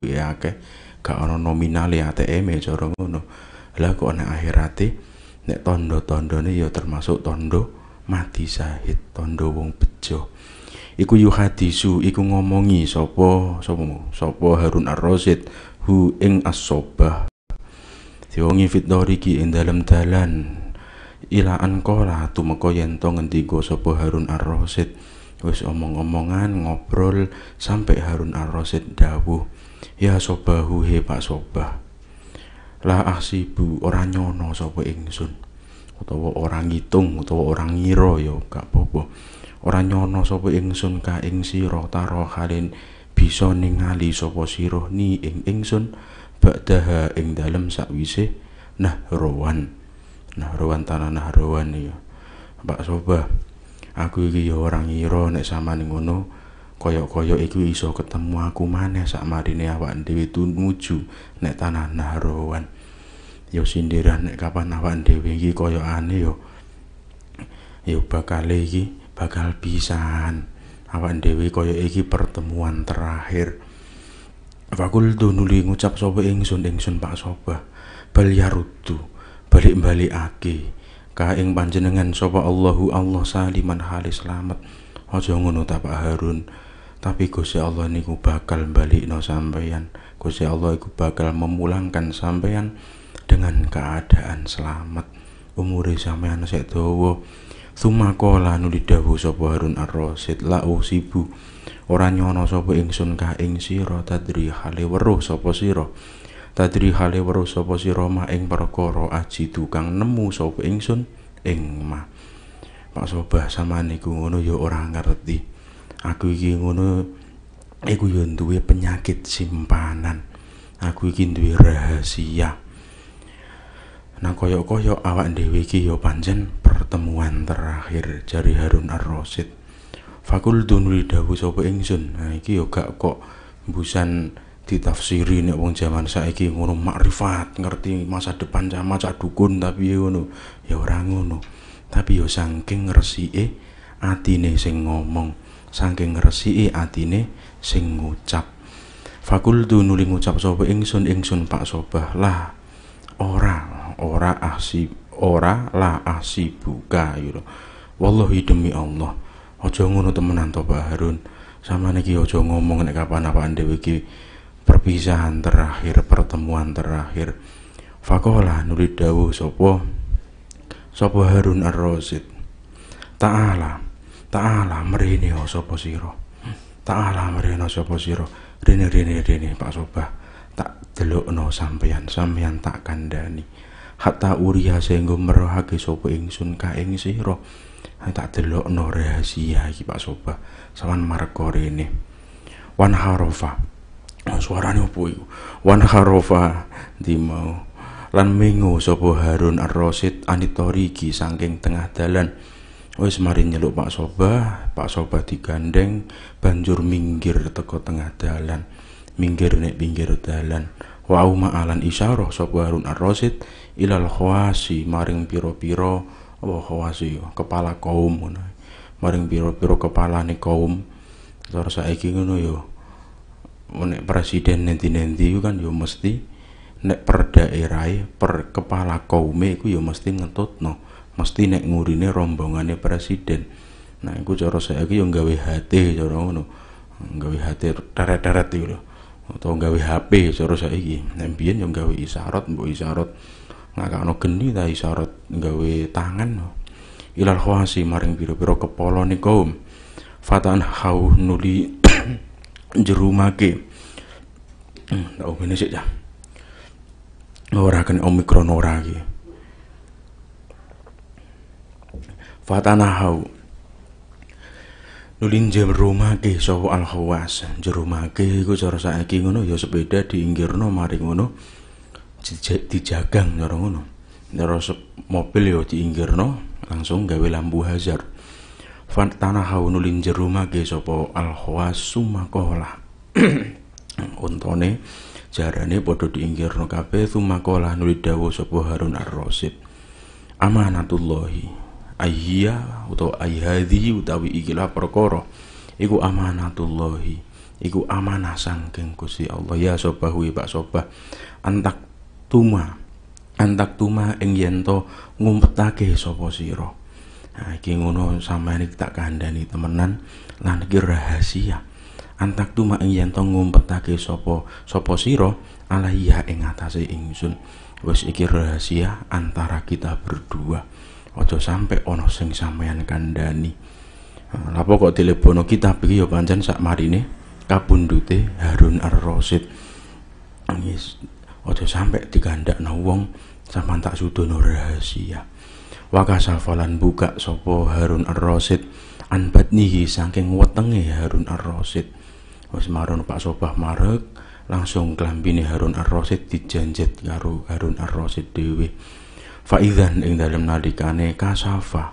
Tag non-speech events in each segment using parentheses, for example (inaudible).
ya akeh gak ono ya ATM ya cara ngono lah kok nek akhirate nek tondo-tondone ya termasuk tondo mati sahid tondo wong bejo iku hadisu, iku ngomongi sapa sapa sapa Harun Ar-Rasyid hu ing as-sobah diwongi fitdoriki ing dalem dalan ilaan kola tumeka yen to ngendika sapa Harun Ar-Rasyid wis omong-omongan ngobrol sampai Harun Ar-Rasyid dawuh Ya sobahu he Pak Sobah. si ahsibu orang nyono sobo ingsun utawa orang ngitung utawa orang ngira ya gak bobo orang nyono sobo ingsun ka ing sira taro halin bisa ningali sobo siro ni ing ingsun ba'daha ing dalem sakwise nah rowan tanah rowan ya. Pak Sobah, aku iki orang ya ora ngira sama samane ngono koyok-koyok iku iso ketemu aku maneh sak marine awak dhewe tunuju nek tanah Nahrawan yo ya sindiran nek kapan awak dhewe iki ane yo yo bakal iki bakal pisan awak Dewi koyok iki pertemuan terakhir Fakul nuli ngucap sapa ingsun ingsun Pak soba bal balik balik aki. ka ing panjenengan soba Allahu Allah saliman halis selamat ojo ngono tapa Harun tapi Gusti Allah niku bakal no sampeyan Gusti Allah iku bakal memulangkan sampeyan dengan keadaan selamat umure sampeyan sek dawa sumakola nuli dawuh sapa Harun Ar-Rasyid la usibu ora nyono sapa ingsun ka ing sira tadri hale weruh sapa sira tadri hale weruh sapa sira ma ing perkara aji tukang nemu sapa ingsun ing ma Pak Sobah sama niku ngono ya orang ngerti aku iki ngono iku yo duwe penyakit simpanan aku iki duwe rahasia nang kaya-kaya awak dhewe iki yo panjen pertemuan terakhir jari Harun Ar-Rasyid Fakul dunri dawu sapa ingsun nah, iki yo gak kok busan ditafsiri nek wong jaman saiki ngono makrifat ngerti masa depan sama cak dukun tapi ngono ya ora ngono tapi yo saking ngresike atine sing ngomong saking ngresiki atine sing ngucap fakultu nuli ngucap sapa ingsun ingsun Pak Sobah lah ora ora asi ora lah asi buka Yudo, ya wallahi demi Allah aja ngono temenan to Pak Harun Sama niki aja ngomong nek kapan apaan dhewe iki perpisahan terakhir pertemuan terakhir fakola nuli dawuh sapa sapa Harun Ar-Rasyid ta'ala Ta'ala mrene sapa sira. Ta'ala mrene oso posiro. Rene rene rene Pak Sobah. Tak no sampeyan, sampeyan tak kandhani. Hatta uriya senggo merohake sapa ingsun ka ing sira. Tak no rahasia iki Pak Sobah. Sawan marga rene. Wan harofa. Oh, suarane opo iku? Wan harofa di mau. Lan mingo sapa Harun Ar-Rasyid anitoriki saking tengah dalan. Wis mari nyeluk Pak Sobah, Pak Sobah digandeng banjur minggir teko tengah dalan. Minggir nek pinggir dalan. Wa alan isyarah sapa Harun Ar-Rasyid ilal khawasi maring piro-piro apa khawasi kepala kaum ngono. Maring piro-piro kepalane kaum. Terus saiki ngono yo. Ya, oh, nek presiden nanti-nanti kan yo ya mesti nek per daerah per kepala kaume iku yo ya mesti ngetutno mesti nek ngurine rombongane presiden nah iku cara saya iki yo gawe HT cara ngono gawe HT teret-teret iku lho atau gawe HP cara saya iki nek biyen yo gawe isyarat mbok isyarat ngakakno geni ta isyarat gawe tangan ilal khawasi maring biru biru kepala ni kaum fatan hau nuli (coughs) jerumake hmm, tau ngene sih ya ora kan omikron ora gitu fatanahau Nulin jam rumake sapa al khawas. Jerumake iku cara saiki ngono ya sepeda diinggirno mari ngono dijagang cara ngono. Cara mobil ya diinggirno langsung gawe lampu hazard. hau nulin jerumake sapa al khawas sumakola. (coughs) Untone jarane padha diinggirno kabeh sumakola nuli so po Harun ar-Rasyid. Amanatullahi ayya utawa ayhadhi utawi ikilah perkara iku amanatullahi iku amanah sangking Gusti Allah ya sobah wi Pak sobah antak tuma antak tuma ing yen to ngumpetake sapa sira nah iki ngono sampeyan tak kandhani temenan lan iki rahasia antak tuma ing yen to ngumpetake sapa sapa sira alaiya ing atase ingsun wis iki rahasia antara kita berdua ojo sampe ono sing sampean kandhani nah, lapo kok dilebono kita iki ya pancen sak marine kabundute Harun Ar-Rasyid yes. ojo sampe digandakno wong sampean tak sudono rahasia wakasafalan buka sopo Harun Ar-Rasyid anbat nihi saking wetenge Harun Ar-Rasyid wis marun Pak Sobah marek langsung klambine Harun Ar-Rasyid dijanjet karo Harun Ar-Rasyid dhewe faizan ing dalem nalikane kasafa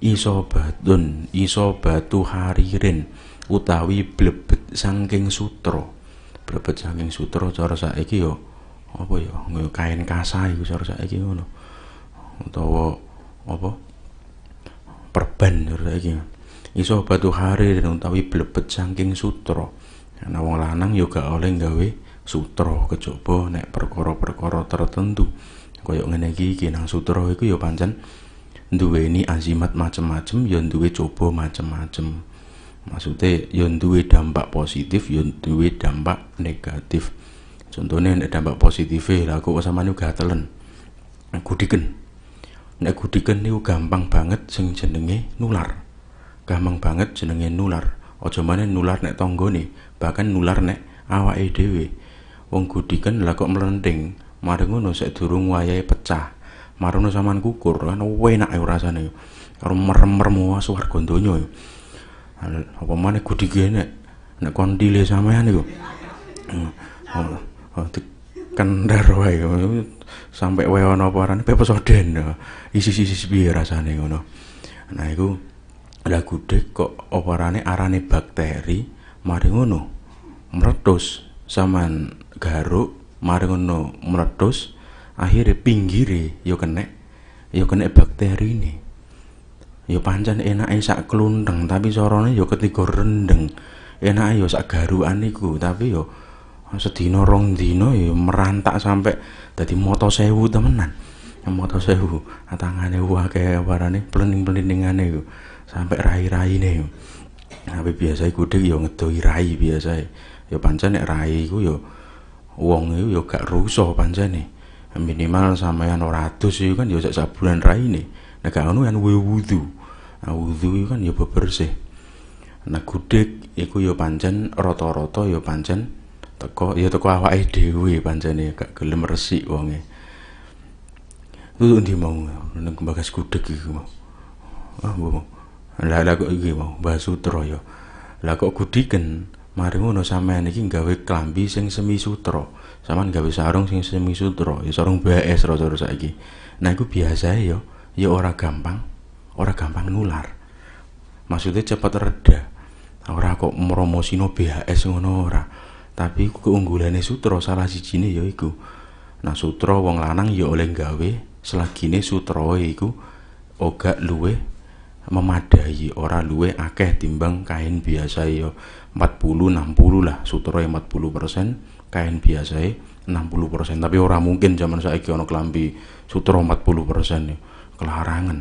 isobatun isobatu haririn utawi blebet saking sutro blebet saking sutro cara saiki yo ya, apa ya kain kasah iku cara saiki ngono utawa apa perban cara saiki isobatu haririn utawi blebet saking sutro ana wong lanang yo ya gak oleh gawe sutro kecoba nek perkara-perkara tertentu Koyok ngene iki iki nang sutra iku ya pancen duweni azimat macem-macem ya duwe coba macem-macem maksudnya ya duwe dampak positif ya duwe dampak negatif contohnya nek dampak positif e, lah aku sama ini gatelen diken nek gudiken niku gampang banget sing jenenge nular gampang banget jenenge nular ojo mana nular nek nih? bahkan nular nek awa dhewe wong gudiken lah kok melenting mari ngono sik durung wayahe pecah marono sampean kukur kan enak ayo rasane karo merem-merem swarga donya yo apa maneh kudu gene nek kon dile sampean iku hmm. oh, oh kendar wae sampe wae ana apa arane pepesoden isi-isi piye rasane ngono nah iku lah kok operane arane bakteri mari ngono meletus saman garuk mari ngono meletus akhirnya pinggiri yo ya kena yo ya kena bakteri ini yo ya pancen enak sak kelundeng tapi sorone yo ketiga rendeng enak yo sak garuan iku tapi yo sedino rong dino yo merantak sampai tadi moto sewu temenan moto sewu atangane akeh warane plening-pleningane yo sampai rai rai yo tapi biasa iku yo ngedoi rai biasa yo pancen rai iku yo wong iku ya gak rusuh pancene minimal sampean ora adus iku kan ya sak sabulan raine nek gak ngono kan wudu nah, wudu iku kan ya bebersih nah gudeg iku yo ya pancen rata-rata yo ya pancen teko ya teko awake dhewe pancene ya, gak gelem resik wonge lu ndi mau nang bagas gudeg iku mau ah mbok lah lah kok iki mau bahas sutra ya lah kok gudiken mari ngono sampean iki nggawe klambi sing semi sutra sampean gawe sarung sing semi sutra ya sarung baes roso rada saiki nah iku biasa ya ya ora gampang ora gampang nular maksudnya cepat reda ora kok meromosino BHS ngono ora tapi keunggulannya sutra salah si cini ya iku nah sutra wong lanang ya oleh gawe sutro yo iku oga luwe memadai ora luwe akeh timbang kain biasa ya 40 60 lah sutro 40% kain biasa 60% tapi ora mungkin zaman saya kiono kelambi sutro 40% ya. kelarangan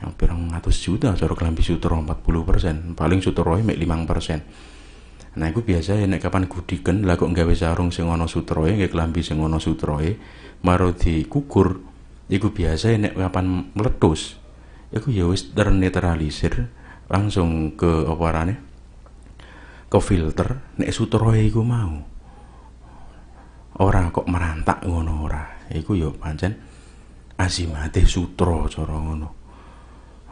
hampir 100 juta cara kelambi sutro 40% paling sutro e limang 5% nah iku biasa nek kapan gudikan lah kok bisa arung sing ana enggak nggih kelambi sing ana sutroe maro dikukur iku biasa nek kapan meletus iku ya wis ternetralisir langsung ke operannya ke filter nek sutrohe iku mau ora kok merantak ngono ora iku yo pancen azimate sutra cara ngono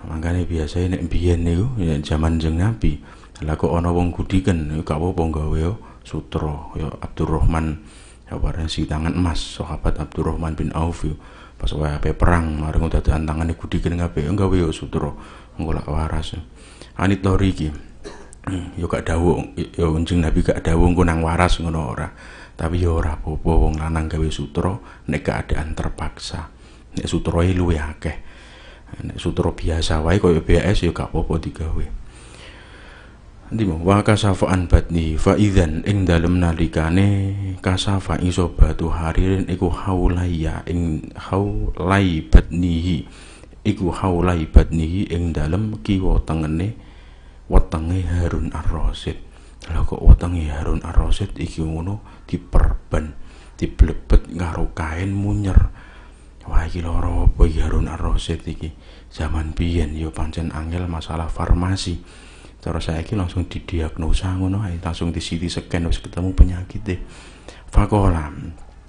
makanya biasanya nek biyen niku ya zaman jeng nabi lah kok ana wong gudiken ya gak apa-apa gawe sutra ya Abdurrahman ya bareng si tangan emas sahabat Abdurrahman bin Auf yo pas wae perang mari ngodadekan tangane gudiken kabeh gawe yo sutra ngolak waras anit lori yo gak dawuh yo Kanjeng Nabi gak dawuh engko nang waras ngono ora. Tapi yo ora apa wong lanang gawe sutra nek keadaan terpaksa. Nek sutrae ya akeh. Nek sutra biasa wae koyo BAS yo gak apa-apa digawe. Nanti mau wa kasafa an batni fa idzan ing dalem nalikane kasafa iso batu haririn iku haulaya ing haulai batnihi iku haulai batnihi ing dalem kiwa tengene wetenge Harun Ar-Rasyid lha kok wetenge Harun Ar-Rasyid iki ngono diperban diblebet karo kain munyer wah iki loro apa Harun Ar-Rasyid iki zaman biyen yo ya, pancen angel masalah farmasi terus saya iki langsung didiagnosa ngono ae langsung di CT scan wis ketemu penyakit deh, fakola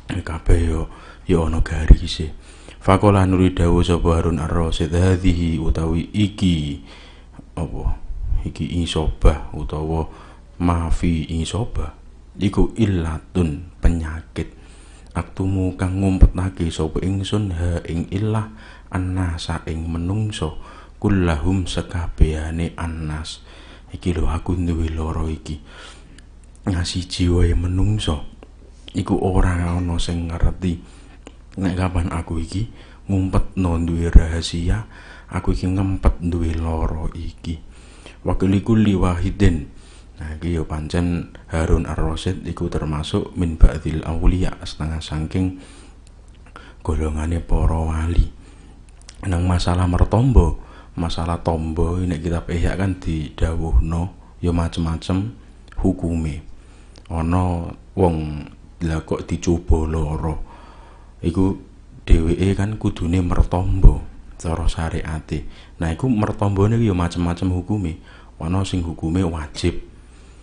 kabeh yo ya, yo ya ana garise fakola nuri dawuh sapa Harun Ar-Rasyid hadhihi utawi iki apa iki isobah utawa mafi isobah iku illatun penyakit aktumu kang lagi sapa ingsun ha ing illah annasa ing menungso kullahum sekabehane annas iki lho aku duwe loro iki jiwa yang e menungso iku ora ana sing ngerti nek kapan aku iki ngumpet no duwe rahasia aku iki ngempet duwe loro iki wakili kulli wahidin nah iki yo ya, pancen Harun Ar-Rasyid iku termasuk min ba'dil auliya setengah saking golongane para wali nang masalah mertombo masalah tombo ini kita ihya kan Dawuhno, yo ya macem-macem hukume ono wong lah kok dicoba loro, iku dheweke kan kudune mertombo cara syariate Nah, iku mertombone ya macam-macam hukume. Ana sing hukume wajib.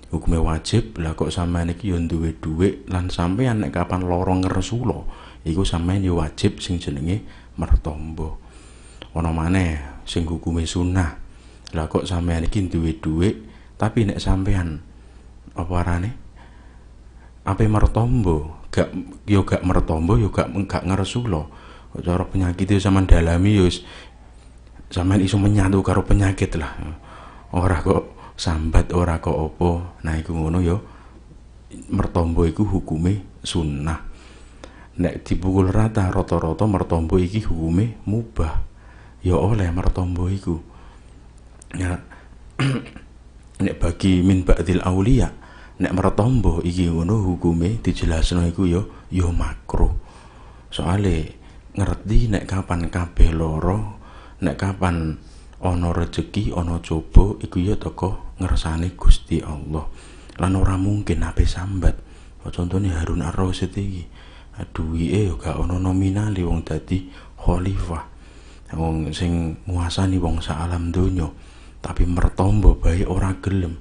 Hukume wajib lah kok sampean iki ya duwe dhuwit lan sampean nek kapan lara ngersula, iku sampean ya wajib sing jenenge mertombo. Ana maneh sing hukume sunnah. Lah kok sampean iki duwe dhuwit tapi nek sampean apa arane? Ape mertombo, gak yo ya gak mertombo yo ya gak gak ngersula. cara penyakit itu sama dalami yus ya sampean iso menyatu karo penyakit lah ora kok sambat ora kok opo nah iku ngono yo ya. mertombo iku hukume sunnah nek dipukul rata rata-rata mertombo iki hukume mubah ya oleh mertombo iku ya (clears throat) nek bagi min ba'dil aulia nek mertombo iki ngono hukume dijelasno iku yo ya, yo ya makruh soale ngerti nek kapan kabeh loro nek kapan ana rejeki ana coba iku ya teko ngersane Gusti Allah lan ora mungkin ape sambat contohnya Harun Ar-Rasyid iki duwike iya yo gak ana nominale wong dadi khalifah wong sing nguasani wong sak alam donya tapi mertombo bae ora gelem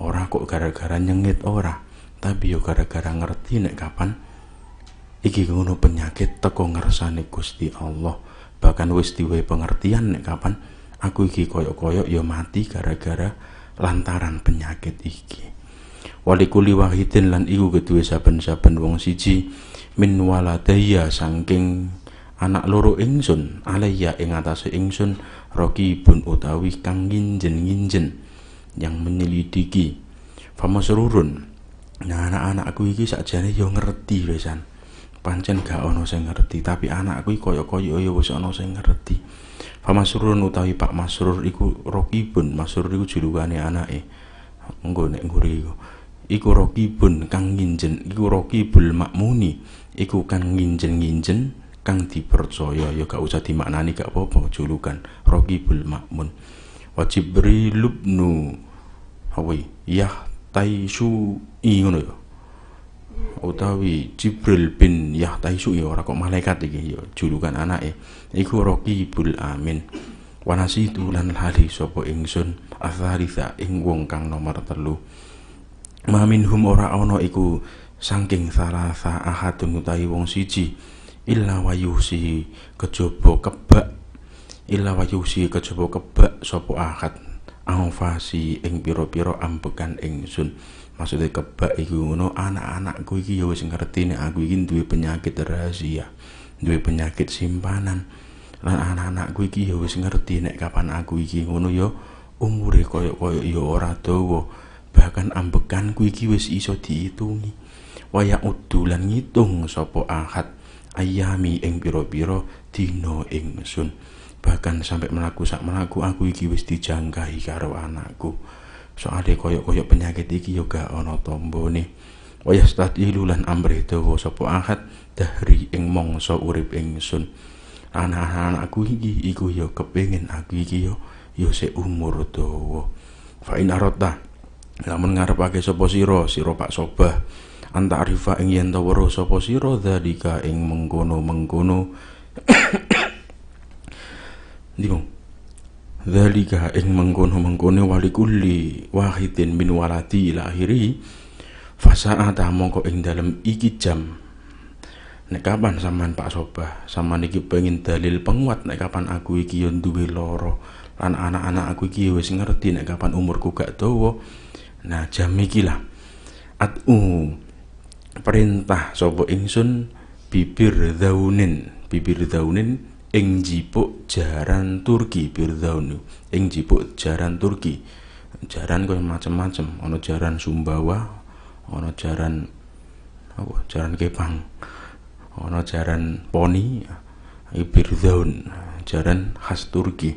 ora kok gara-gara nyengit ora tapi yo gara-gara ngerti nek kapan iki ngono penyakit teko ngersane Gusti Allah bahkan wis diwe pengertian nek kapan aku iki koyok-koyok ya mati gara-gara lantaran penyakit iki walikuli wahidin lan iku kedua saben-saben wong siji min waladaya sangking anak loro ingsun alaiya ing atase ingsun bun utawi kang nginjen-nginjen yang menyelidiki famasrurun nah anak-anakku iki sakjane yo ya ngerti wesan pancen gak ono sing ngerti tapi anak kuwi kaya-kaya ya wis ono sing ngerti Pak Masrurun utawi Pak Masrur iku Rokibun Masrur iku julukane anake engko nek nguri iku iku Rokibun kang nginjen iku Rokibul Makmuni iku kang nginjen-nginjen kang dipercaya ya gak usah dimaknani gak apa-apa julukan Rokibul Makmun wa Jibrilubnu hawi yah taisyu i iya, ngono ya utawi Jibril bin Yahtaisu ya ora kok malaikat iki ya julukan anake iku Raqibul Amin wanasi tulan lali sopo ingsun athalitha ing wong kang nomor telu hum ora ono iku sangking salah sa ahat utawi wong siji illa wayusi kejaba kebak illa wayusi kejaba kebak sopo ahad angfasi ing piro piro ambekan ingsun maksudnya kebak iku ngono anak-anakku iki ya wis ngerti nek aku iki duwe penyakit rahasia duwe penyakit simpanan lan anak-anakku iki ya wis ngerti nek kapan aku iki ngono ya umure koyo-koyo ya ora dawa bahkan ambekanku iki wis iso diitungi waya udulan ngitung sopo ahad ayami ing pira-pira dina ingsun bahkan sampai melaku sak melaku aku iki wis dijangkahi karo anakku soalnya koyok-koyok penyakit iki yoga ono tombone wayah stadilu lan amre dawa sapa ahad dahri ing so urip ingsun anak-anakku iki iku yo kepengin aku iki yo yo se umur dawa fa in arata lamun ngarepake sopo siro siro Pak Sobah anta arifa ing yen weruh sapa sira dalika ing mengkono-mengkono (coughs) Digo, Dzalika ing mengkono-mengkone wali kulli wahidin min waladi lahiri fasaata mongko ing dalam iki jam nek kapan saman Pak soba saman iki pengin dalil penguat nek kapan aku iki yon duwe lara lan anak-anak aku iki wis ngerti nek kapan umurku gak dawa nah jam iki lah atu perintah sapa ingsun bibir daunin bibir daunin ing jipuk jaran Turki Firdaun ing jipuk jaran Turki jaran koyo macem-macem Ono jaran Sumbawa ono jaran apa jaran Kepang ono jaran Poni Firdaun jaran khas Turki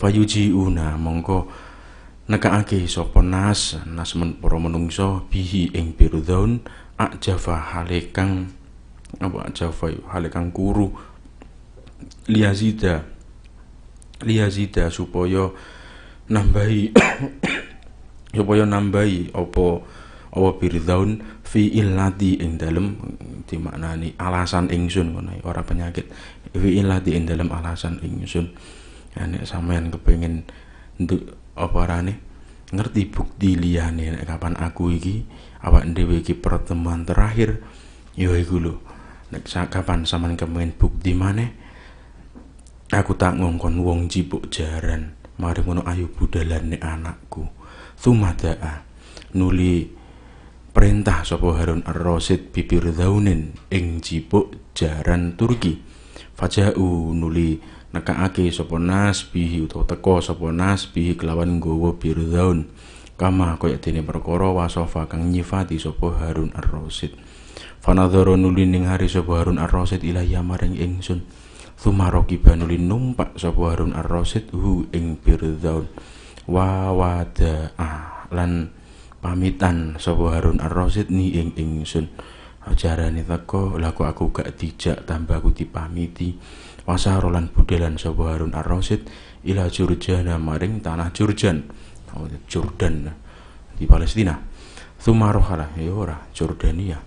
fayujiuna mongko nekaake sapa nas nas men para menungsa bihi ing Firdaun akjafa hale kang apa akjafa Halekang kuru liyazida liyazida supaya nambahi (coughs) supaya nambahi apa apa birdaun fi illati ing dalem dimaknani alasan ingsun ngono ora penyakit fi illati ing dalem alasan ingsun ya nek sampean kepengin untuk apa arane ngerti bukti liyane nek kapan aku iki awak dhewe iki pertemuan terakhir ya iku lho nek kapan sampean kepengin bukti maneh Aku tak ngongkon wong jibuk jaran, mari ngono ayu budalane anakku. Tumadaa nuli perintah sapa Harun Ar-Rasyid bibir daunin ing jibuk jaran Turki. Fajau nuli nekaake sapa nas bihi utawa teko sapa nasbihi kelawan kelawan bibir daun Kama kaya dene perkara wasofa kang nyifati sapa Harun Ar-Rasyid. Fanadhara nuli ning hari sapa Harun Ar-Rasyid ila maring ingsun. Sumaroki banuli numpak sapa Harun Ar-Rasyid hu ing Firdaun wa wada lan pamitan sapa Harun Ar-Rasyid ni ing ingsun jarane teko laku aku gak dijak tambah aku dipamiti wasaro lan budelan sapa Harun Ar-Rasyid ila Jurjana maring tanah Jurjan oh, Jordan di Palestina Sumarohala ya ora Jordania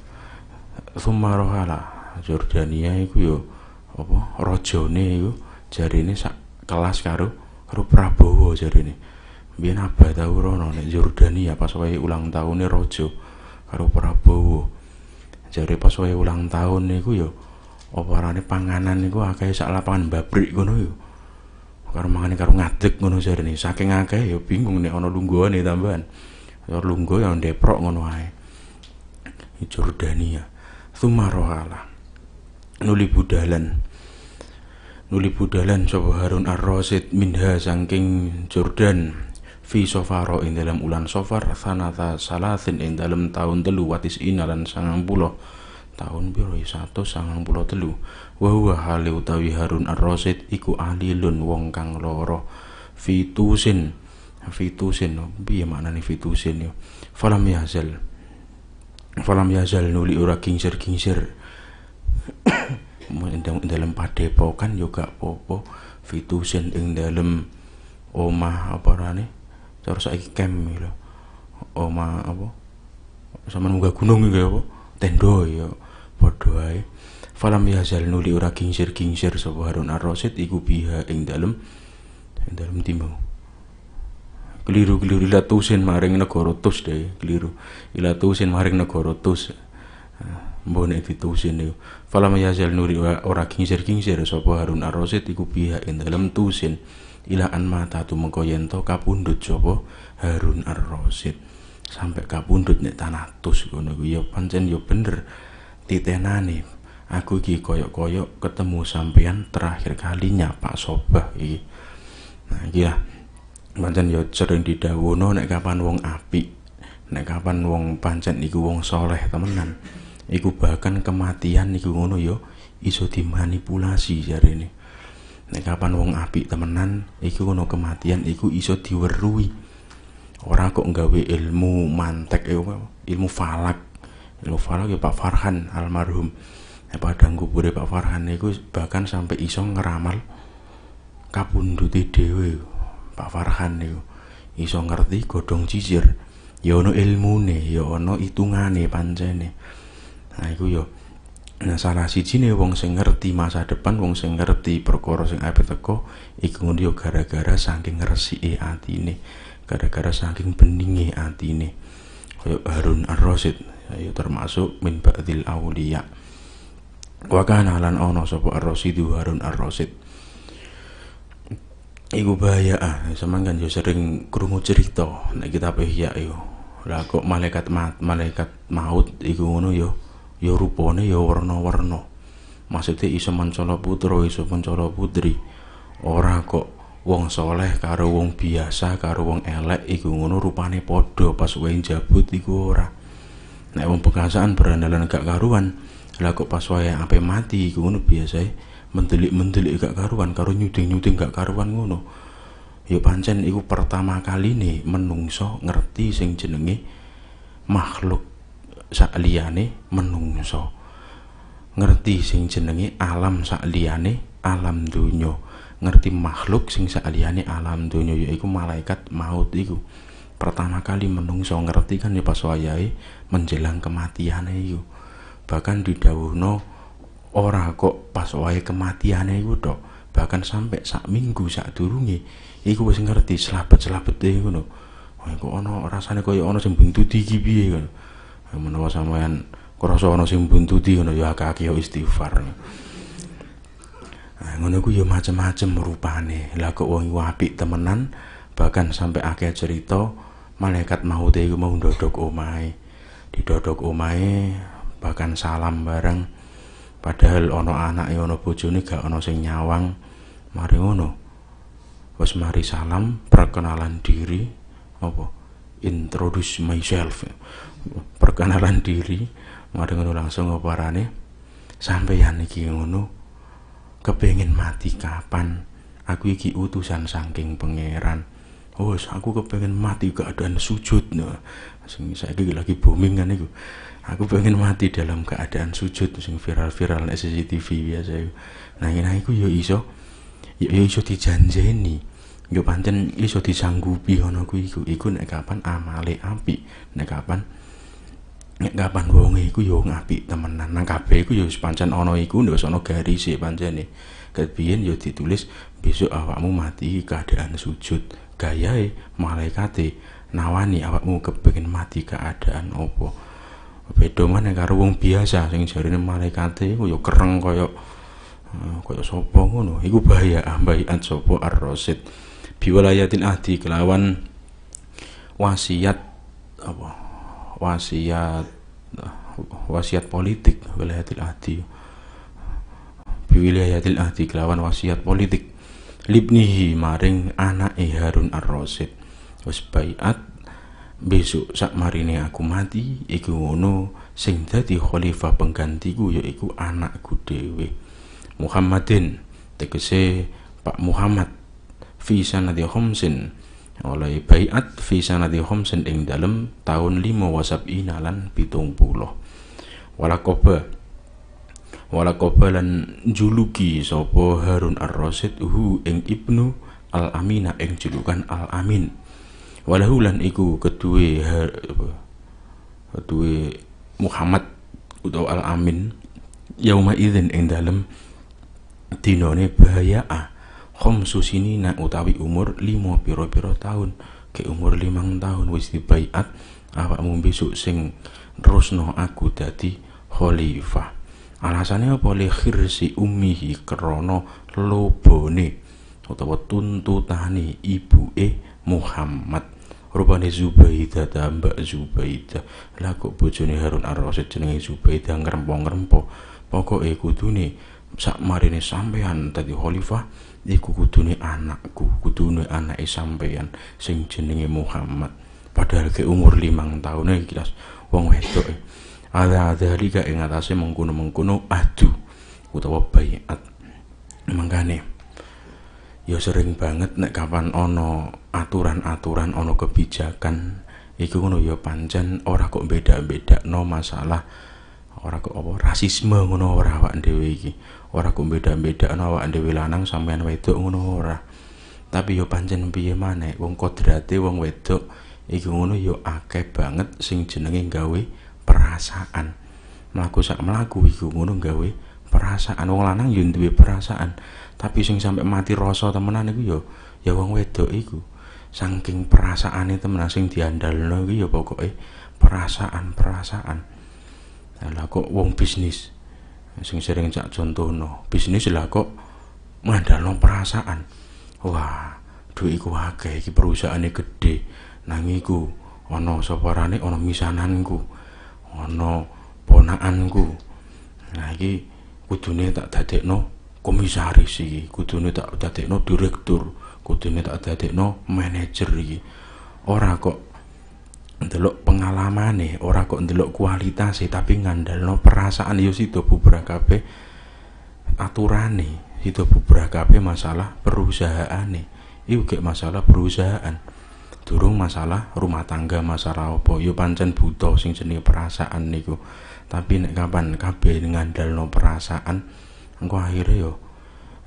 Sumarohala Jordania iku yo ya apa rajane iku ini sak kelas karo karo Prabowo jari ini biar abah tahu rono nek Yordania ya pas wae ulang tahun nih rojo karo Prabowo. jari pas wae ulang tahun ku yo apa arane panganan niku akeh sak lapangan babrik ngono yo. Ya. Karo mangane karo ngadeg jari nih Saking akeh yo ya bingung nih ono ana nih tambahan. Ya lungguh ya Deprok ngono ae. Jordania. Sumarohala nuli budalan nuli budalan sapa Harun Ar-Rasyid minha saking Jordan fi sofaro ing dalam ulan sofar sanata salatin ing dalam tahun telu watis inalan sangang puluh tahun biru ya? satu sangang puluh telu wahuwa hale utawi Harun Ar-Rasyid iku alilun wong kang loro fitusin fitusin piye maknane fitusin yo falam yazal falam yazal nuli ura kingsir kingsir Kan ing dalam padepokan yoga popo fitusen ing dalam omah apa rane terus saiki kem lho omah apa sama nuga gunung iki apa tendo ya padha ae falam yazal nuli ora kincir kincir sapa Harun ar iku biha ing dalem ing dalem timbang keliru-keliru ilatusin maring negara tus deh keliru ilatusin maring negara tus mbah nek ditusin niku falam yazal nuri wa ora kingsir-kingsir sapa Harun Ar-Rasyid iku biha ing dalem tusin ila an mata tu mengko yen to kapundhut sapa Harun Ar-Rasyid sampai kapundhut nek tanah tus ngono kuwi ya pancen ya bener titenane aku iki koyok-koyok ketemu sampean terakhir kalinya Pak Sobah iki. Nah iki Pancen ya sering didawono nek kapan wong api, nek kapan wong pancen iku wong soleh temenan iku bahkan kematian niku ngono yo ya, iso dimanipulasi jare ini nek kapan wong apik temenan iku ngono kematian iku iso diwerui. Orang kok nggawe ilmu mantek eh, ilmu falak ilmu falak ya Pak Farhan almarhum ya, padang kubure Pak Farhan iku bahkan sampai iso ngeramal Kapunduti dhewe Pak Farhan niku iso ngerti godong jijir ya ana ilmune ya ana hitungane pancene nah iku yo nah salah siji nih wong sing ngerti masa depan wong sing ngerti perkara sing ape teko iku yo gara-gara saking ngresiki atine gara-gara saking beningi atine kaya Harun Ar-Rasyid ya termasuk min ba'dil auliya wa kana lan ana sapa Ar-Rasyid Harun Ar-Rasyid Iku bahaya ah, sama kan yo sering krungu cerita nek kita pihak ya yo. Lah kok malaikat ma malaikat maut iku ngono yo ya rupane ya warna-warna maksudnya iso mencolok putra iso mencolok putri ora kok wong soleh karo wong biasa karo wong elek iku ngono rupane padha pas wae jabut iku ora nek wong berandalan gak karuan lah kok pas wae ape mati iku ngono biasae mendelik-mendelik gak karuan karo nyuding-nyuding gak karuan ngono ya pancen iku pertama kali nih menungso ngerti sing jenenge makhluk sakliyane menungso ngerti sing jenenge alam sakliyane alam donya ngerti makhluk sing sakliyane alam donya yaiku malaikat maut iku pertama kali menungso ngerti kan ya pas wayahe menjelang kematiane iku bahkan didhawuhno ora kok pas wayahe kematiane iku tok bahkan sampai sak minggu sak durunge iku wis ngerti selabet-selabete ngono iku ana rasane kaya ono sing bentuti iki piye ngono menawa sampean krasa ana sing buntuti ngono ya akeh ya istighfar. Nah, ngono ku ya macem-macem rupane. Lah kok wong iku apik temenan bahkan sampai akeh cerita malaikat maute iku mau ndodok omahe. Didodok omahe bahkan salam bareng padahal ana anake ana bojone gak ana sing nyawang mari ngono. Wes mari salam, perkenalan diri, apa? Introduce myself perkenalan diri madengno langsung oparane sampeyan iki ngono kepengin mati kapan aku iki utusan saking pangeran oh aku kepengin mati keadaan sujud nah sing saiki lagi booming kan iku aku pengen mati dalam keadaan sujud sing viral-viral nek CCTV biasa iku. Nah, nah iku yo ya iso yo, ya, yo ya iso dijanjeni. Yo pancen iso disanggupi hono kuwi iku. Iku nek kapan amale api, nek kapan nek kapan wong iku yo ngapik temenan nang kabeh iku yo pancen ana iku wis ana garis e pancene ket biyen yo ditulis besok awakmu mati keadaan sujud gayae malaikate nawani awakmu kepengin mati keadaan opo beda mana karo wong biasa sing jarine malaikate iku yo kereng kaya eh, kaya sapa ngono iku bahaya ambaian sapa ar-rasid biwalayatin ahdi kelawan wasiat apa wasiat wasiat politik wilayatil ahdi biwilayatil ahdi kelawan wasiat politik libnihi maring anak Harun ar rosid wis baiat besok sak marine aku mati iku ngono sing dadi khalifah penggantiku yaiku anakku dhewe Muhammadin tegese Pak Muhammad fi sanadi khamsin oleh Bayat fi sanadi khamsin ing dalem taun 5 wasab inalan pitung puluh walakoba walakoba lan juluki sopo Harun ar Rosid hu ing ibnu al-Amina ing julukan al-Amin walahu lan iku kedue kedue Muhammad utawa al-Amin yauma idzin ing dalem bahaya bayaa Khomsu sinina utawi umur lima piro-piro tahun ke umur limang tahun wis dibaiat awakmu besok sing Rusno aku dadi khalifah alasannya apa li khirsi ummihi krana lobone utawa ibu e Muhammad rupane Zubaida tambah Zubaida Zubaidah lah kok bojone Harun Ar-Rasyid jenenge Zubaidah ngrempo-ngrempo pokoke kudune sak marine sampean dadi khalifah iku kudune anakku kudune anake sampeyan sing jenenge Muhammad padahal ke umur limang tahun iki kelas wong wedok e. ada ada liga ing atase mengkuno mengkono adu utawa bayat mangkane ya sering banget nek kapan ono aturan-aturan ono kebijakan iku ngono ya pancen ora kok beda-beda no masalah ora kok apa rasisme ngono ora awak dhewe iki ora ku beda-bedakno awak dhewe lanang sampean wedok ngono ora tapi yo pancen piye maneh wong kodrate wong wedok iku ngono yo akeh banget sing jenenge gawe perasaan mlaku sak mlaku iku ngono gawe perasaan wong lanang yo duwe perasaan tapi sing sampe mati rasa temenan iku yo ya wong wedok iku saking perasaane temenan sing diandalno iku pokok pokoke perasaan-perasaan. Lah kok wong bisnis sing sering contoh contono bisnis lah kok ngandalno perasaan wah duit iku akeh iki perusahaane gede nang iku ana saparane ana misananku ana ponakanku nah iki kudune tak dadekno komisaris iki kudune tak dadekno direktur kudune tak dadekno manajer iki ora kok ndelok nih ora kok ndelok kualitas tapi ngandalno perasaan yo ya sida bubrah aturan aturane sida bubrah kabeh masalah perusahaan nih iku kayak masalah perusahaan durung masalah rumah tangga masalah apa yo ya pancen buta sing jenenge perasaan niku tapi nek kapan kabeh ngandalno perasaan engko akhirnya yo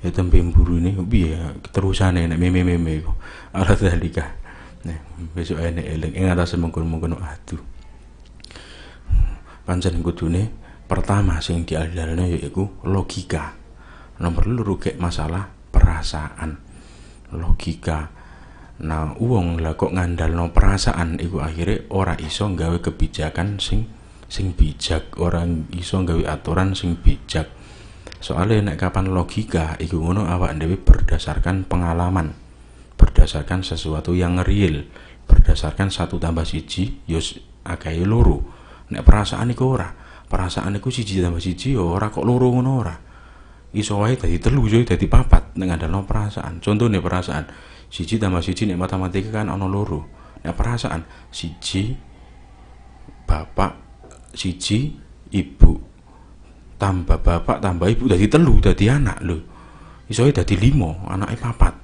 ya, ya tempe mburu ini piye terusane nek meme-meme iku alat dalika Nih, besok enek eling ing atase mengkono-mengkono adu. Pancen kudune pertama sing diajarne yaiku logika. Nomor loro kek masalah perasaan. Logika. Nah, uang lah kok no perasaan iku akhirnya ora iso nggawe kebijakan sing sing bijak, ora iso nggawe aturan sing bijak. Soalnya nek kapan logika iku ngono awak dewi berdasarkan pengalaman berdasarkan sesuatu yang real berdasarkan satu tambah siji yos ya akai luru nek perasaan iku ora perasaan iku siji tambah siji ya ora kok luru ngono ora iso wae dadi telu yo dadi papat nek no perasaan contoh nih perasaan siji tambah siji nek matematika kan ono loro nek perasaan siji bapak siji ibu tambah bapak tambah ibu dadi telu dadi anak lho iso wae dadi limo anake papat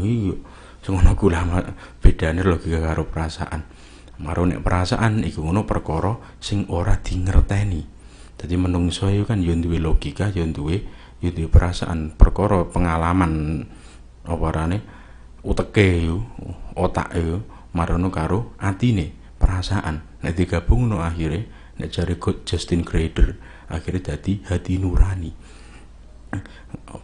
iya sing ana ulama bedane logika karo perasaan maro nek perasaan iku ngono perkara sing ora dingerteni dadi menungso iku kan yo duwe logika yo duwe yo duwe perasaan perkara pengalaman apa rane uteke yo otak yo marono karo atine perasaan nek digabungno akhire nek jare Justin Grader akhirnya jadi hati nurani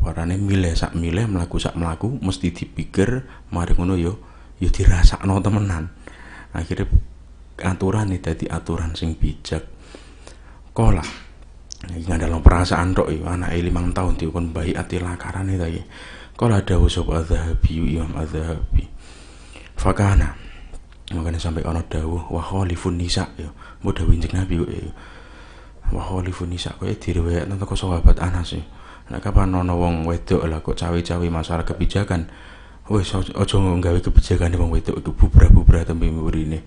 warane milih sak milih melaku sak melaku mesti dipikir mari ngono yo yo dirasakno temenan akhirnya aturan nih jadi aturan sing bijak kola ada dalam perasaan roh yo anak limang tahun diukun bayi ati lakaran nih tadi kola ada usop adhabi imam adhabi fakana makanya sampai ono dawuh wa nisa yo mau dawuh nabi yo wa khalifun nisa diriwayat nanti kau sahabat Anas yo Nek kapan ana wong wedok lah kok cawe-cawe masalah kebijakan. Wis aja nggawe kebijakan wong wedok itu bubrah-bubrah tembe mburine.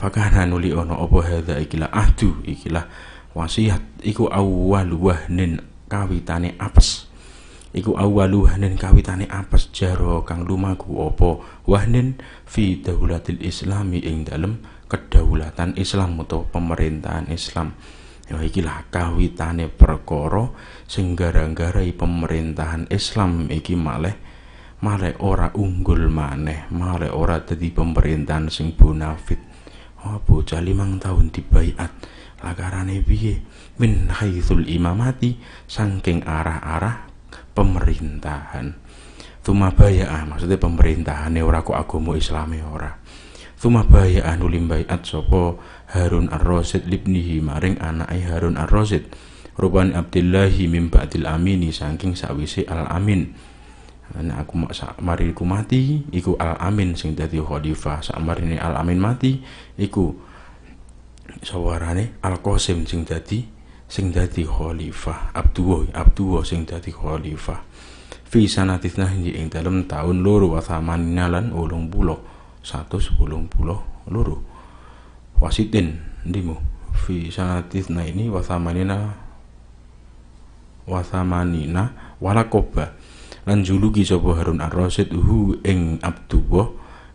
Fakana nuli ana apa hadza ikilah ahdu ikilah wasiat iku awal wahnin kawitane apes. Iku awal wahnin kawitane apes jaro kang lumaku apa wahnin fi daulatil islami ing dalem kedaulatan Islam atau pemerintahan Islam. Ya ikilah kawitane perkara sing garai pemerintahan Islam iki maleh maleh ora unggul maneh maleh ora dadi pemerintahan sing bonafit oh bocah limang tahun dibaiat lakarane piye min haitsul imamati saking arah-arah pemerintahan Tuma bayaan, ah, maksudnya pemerintahane ora kok agama islame ora ulim bayat sopo Harun Ar-Rasyid libnihi maring anake Harun Ar-Rasyid ruban abdillahi mim ba'dil amini saking sawise al amin ana aku mari ku mati iku al amin sing dadi khalifah marine al amin mati iku sawarane al qasim sing dadi sing dadi khalifah abduwo abduwo sing dadi khalifah fi sanatisna nahji ing dalem taun loro wa samanina lan ulung 110 satu sepuluh loro wasitin ndimu fi sanatisna ini wasamanina wasamanina walakoba lan juluki sapa Harun Ar-Rasyid hu ing Abdullah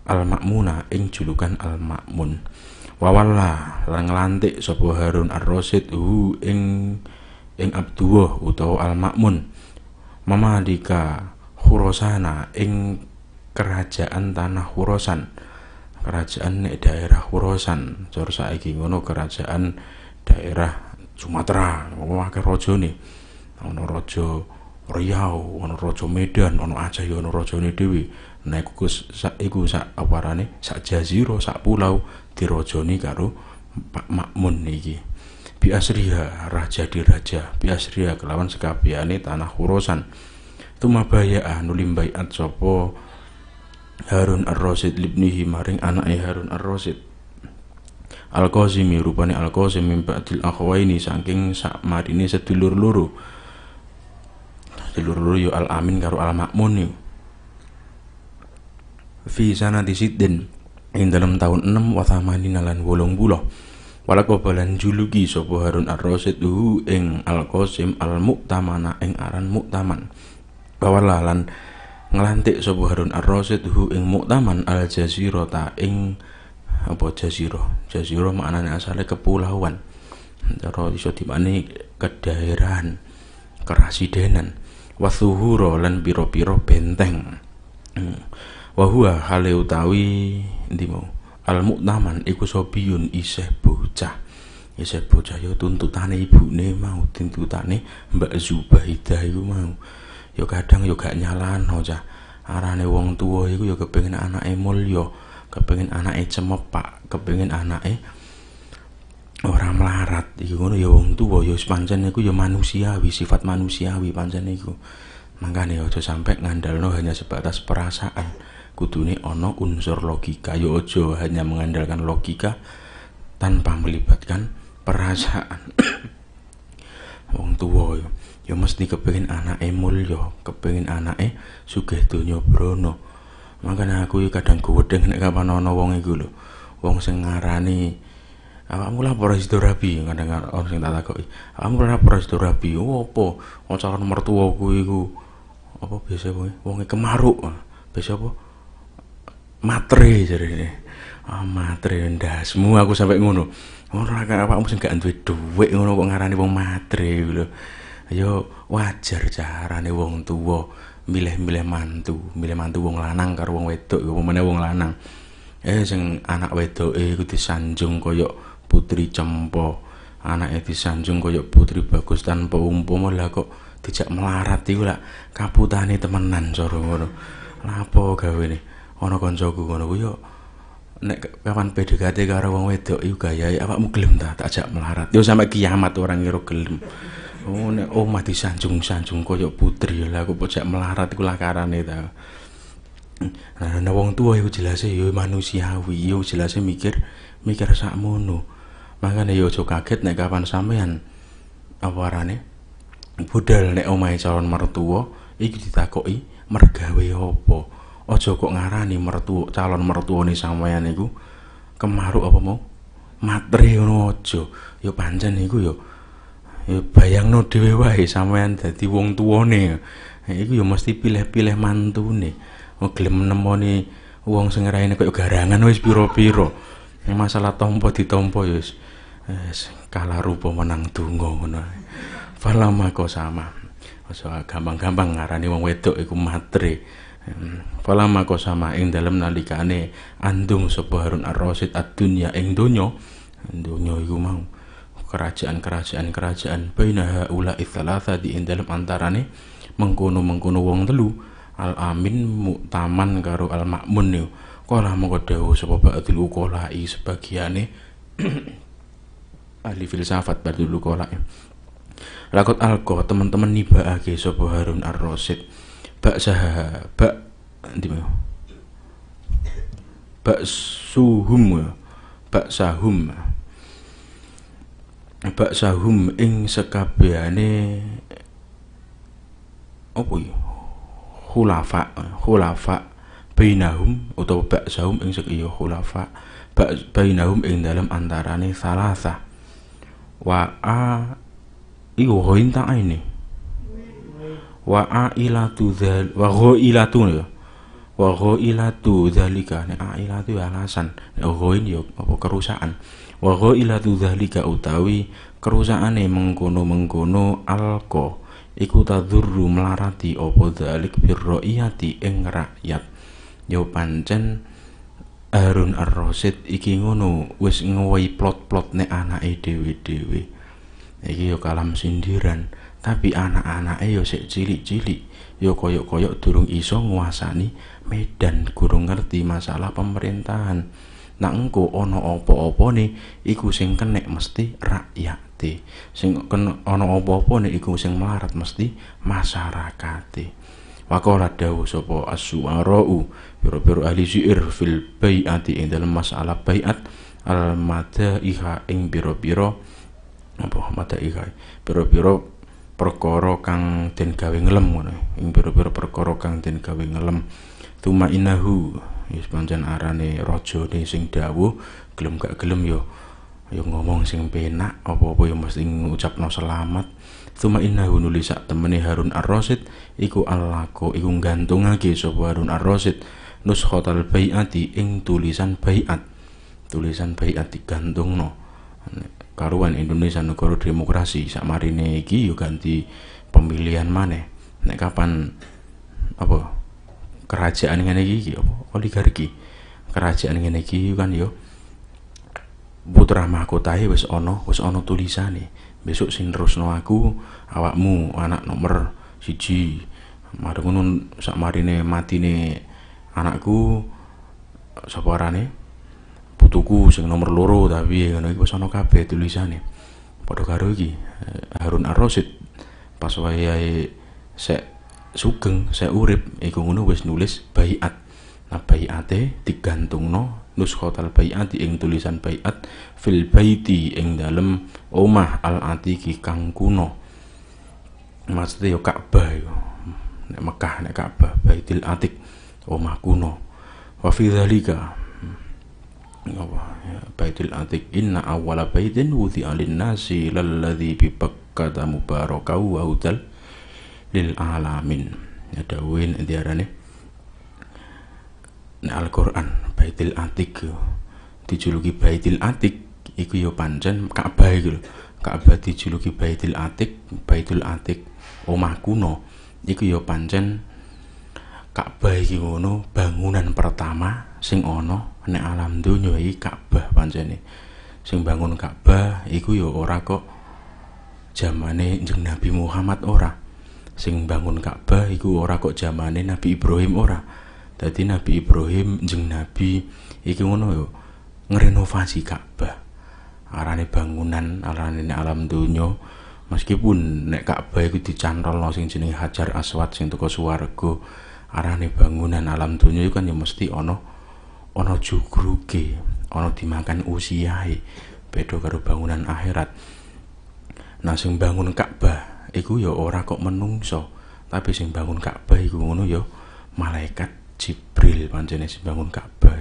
Al-Ma'muna ing julukan Al-Ma'mun wawala lan ngelantik sapa Harun Ar-Rasyid hu ing ing Abdullah utawa Al-Ma'mun mamalika Khurasana ing kerajaan tanah Khurasan kerajaan nek daerah Khurasan cara saiki ngono kerajaan daerah Sumatera ngono akeh rajane ana raja Riau, ana raja Medan, ana Aceh ya ana rajane dhewe. Nah iku sak iku sak aparane sak jazira, sak pulau dirajani karo Pak Makmun iki. Bi ria raja raja bi ria kelawan sekabiane tanah Khurasan. Tumabayaa nulimbaiat sapa Harun Ar-Rasyid libnihi maring anake Harun Ar-Rasyid. Al-Qasimi rupane Al-Qasim min ba'dil akhwaini saking sak marine sedulur loro dilur-lur yo al amin karo al makmun yo fi sanati siddin ing dalam tahun 6 wa thamanina lan 80 wala kobalan juluki sapa Harun Ar-Rasyid ing Al-Qasim Al-Muktamana ing aran Muktaman bawala lalan ngelantik sapa Harun Ar-Rasyid ing Muktaman al ta ing apa Jaziro jazirah maknane asale kepulauan cara iso dimane kedaerahan kerasidenan wasuhuro lan piro-piro benteng hmm. wahua hale utawi ndi mau al muktaman iku sobiyun bocah iseh bocah yo ya tuntutane ne mau tuntutane Mbak Zubaidah iku mau yo ya kadang yo ya gak nyalano cah arane wong tua iku yo kepengen emol yo, kepengen anak anake cemepak anak e ora melarat iku ngono ya wong tuwa ya pancen iku ya manusiawi sifat manusiawi pancen iku makane aja sampai ngandalno hanya sebatas perasaan kudune ana unsur logika ya aja hanya mengandalkan logika tanpa melibatkan perasaan (coughs) wong tuwa ya ya mesti kepengin anake mulya kepengin anake sugih donya brana nih aku kadang gedeng nek kapan ana wong iku lho wong sing ngarani awakmu lah ora sido rabi kadang orang oh, sing tak takoki awakmu lah ora sido rabi opo oh, oh, wong calon mertua kuwi iku apa biasa kuwi wonge kemaruk biasa apa matre ini ah matre ndasmu aku sampai ngono ora kaya awakmu sing gak duwe dhuwit ngono kok ngarani wong matre lho wajar wajar carane wong tua. milih-milih mantu milih mantu wong lanang karo wong wedok apa mana wong lanang eh sing anak wedoke iku disanjung koyok Putri Cempo anake sanjung koyok Putri Bagus tanpa umpama lah kok tidak melarat iku lah kaputane temenan cara ngono lapo gawene ono kancaku ngono gue yuk, nek kapan PDKT karo wong wedok iku apa ya, awakmu gelem ta tak ajak melarat yo sampe kiamat orang kira gelem oh nek omah disanjung-sanjung koyo putri lah kok pojok melarat iku lakarane ta nah, nah wong tua iku jelase yo manusiawi yo jelase mikir mikir sakmono Makanya yo ya kaget nek kapan sampean apa arane budal nek omahe calon mertua iki ditakoki mergawe apa. Aja kok ngarani mertua calon mertuane sampean niku kemaruk apa mau materi ngono aja. Yo ya pancen iku yo ya, ya bayangno dhewe wae sampean dadi wong tuwane. Iku yo mesti pilih-pilih mantune. Oh, gelem nemoni wong sing raine koyo garangan wis piro pira Masalah tompo ditompo ya wis. Yes, kalah rupa menang donga ngono. Falama sama. Aja gampang-gampang ngarani wong wedok iku matre. Hmm, falama ko sama ing dalem nalikane andung sapa Harun Ar-Rasyid ad-dunya ing donya. Donya iku mau kerajaan-kerajaan kerajaan baina haula itsalatsa di ing dalem antarane mengkono-mengkono wong telu Al-Amin taman karo Al-Makmun niku. Kala mengko dawuh sapa Ba'dul sebagian sebagiane (clears throat) ahli filsafat bar dulu kolak ya. Lakot alko teman-teman niba age sopo Harun ar Rosid bak saha bak di bak suhum ya. bak sahum bak sahum ing sekabiane opo ya khulafa khulafa bainahum utawa bak sahum ing sek iya, khulafa bak bainahum ing dalam antarane salasah wa a iku ghoin tak ini wa a ilatu dzal wa gho ilatu ya wa gho ilatu dzalika nek a ilatu ya alasan nek ghoin ya apa kerusakan wa gho ilatu dzalika utawi kerusakane mengkono-mengkono alko iku tadurru melarati apa dzalik birriyati ing rakyat yo pancen Harun Ar-Rasyid iki ngono wis ngowahi plot-plot nek anake dhewe-dhewe. Iki yo kalam sindiran, tapi anak-anake yo sik cilik-cilik, yo koyok-koyok durung iso nguasani medan, gurung ngerti masalah pemerintahan. Nak engko ana apa nih iku sing kenek mesti rakyat Sing kena ana apa nih iku sing melarat mesti masyarakate. Pakola dawu sopo as-su'ara'u Biro-biro ahli syair fil bayati ing dalam masalah bayat al mata iha ing biro-biro Apa mata iha Biro-biro perkara kang den gawe ngelem ngono ing biro-biro perkara kang den gawe ngelem tuma inahu wis ya pancen arane rajane sing dawu gelem gak gelem yo ya, yo ya ngomong sing penak apa-apa yo mesti ngucapno selamat Tuma innahu nuli sak temene Harun Ar-Rasyid iku allako iku nggantungake sapa Harun Ar-Rasyid nuskhotal bai'ati ing tulisan bai'at. Tulisan bai'at digantungno. Karuan Indonesia negara demokrasi sak marine iki yo ganti pemilihan maneh. Nek kapan apa kerajaan ngene iki apa oligarki. Kerajaan ngene iki kan yo putra mahkotahe wis ana, wis ana tulisane besok sing terusno aku awakmu anak nomor siji marungun sak marine matine anakku sapa putuku sing nomor loro tapi ngono iki wis ana kabeh tulisane padha karo iki Harun Ar-Rasyid pas wayahe sek sugeng sek urip iku ngono wis nulis baiat nah baiate digantungno nuskhotal bai'ati ing tulisan bayat fil baiti ing dalem omah al atiki kang kuno maksudnya yo Ka'bah yo nek Mekah nek Ka'bah Baitil Atik omah kuno wa fi dzalika ya, Baitil Atik inna awwala baitin wudi alin nasi lalladzi bi Bakkah mubarakau wa hudal lil alamin ya dawuhin diarane Nah, Al-Qur'an Baitil Atik yo. Dijuluki Baitil Atik iku yo panjen, Ka'bah iku Ka'bah dijuluki Baitil Atik, Baitul Atik, omah kuno. Iku yo panjen, Ka'bah iki ngono bangunan pertama sing ana nek alam donya iki Ka'bah pancene. Sing bangun Ka'bah iku yo ora kok zamane Kanjeng Nabi Muhammad ora. Sing bangun Ka'bah iku ora kok zamane Nabi Ibrahim ora. Jadi Nabi Ibrahim jeng Nabi iki ngono yo ngrenovasi Ka'bah. Arane bangunan, arane alam dunyo. meskipun nek Ka'bah iku no sing jenenge Hajar Aswad sing teko swarga, arane bangunan alam dunyo iku kan ya mesti ono, ono jugruke, ono dimakan usiae. Beda karo bangunan akhirat. Nah sing bangun Ka'bah iku ya ora kok menungso, tapi sing bangun Ka'bah iku ngono ya malaikat Jibril pancene sing bangun Ka'bah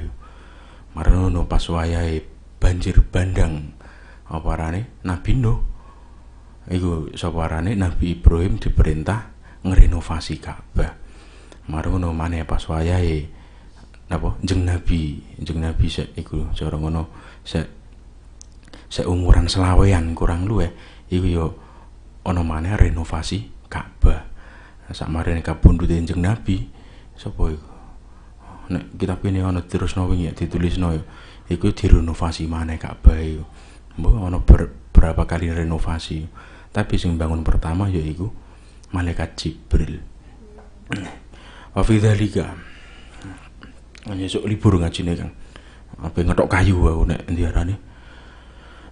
marono pas wayahe banjir bandang apa arane Nabi Nuh iku sapa arane Nabi Ibrahim diperintah ngerenovasi Ka'bah marono mana pas wayahe napa jeng Nabi jeng Nabi se iku cara ngono se se umuran selawean kurang luwe. iku yo Ono mana renovasi Ka'bah sak marine kabundute jeng Nabi sapa iku nek kitab ini ana terus no ya ditulis no ya iku direnovasi maneh Ka'bah ya. mbok ana ber, berapa kali renovasi tapi sing bangun pertama ya, itu malaikat Jibril (clears throat) wa fi dzalika esuk libur ngajine Kang apa ngetok kayu aku nek diarani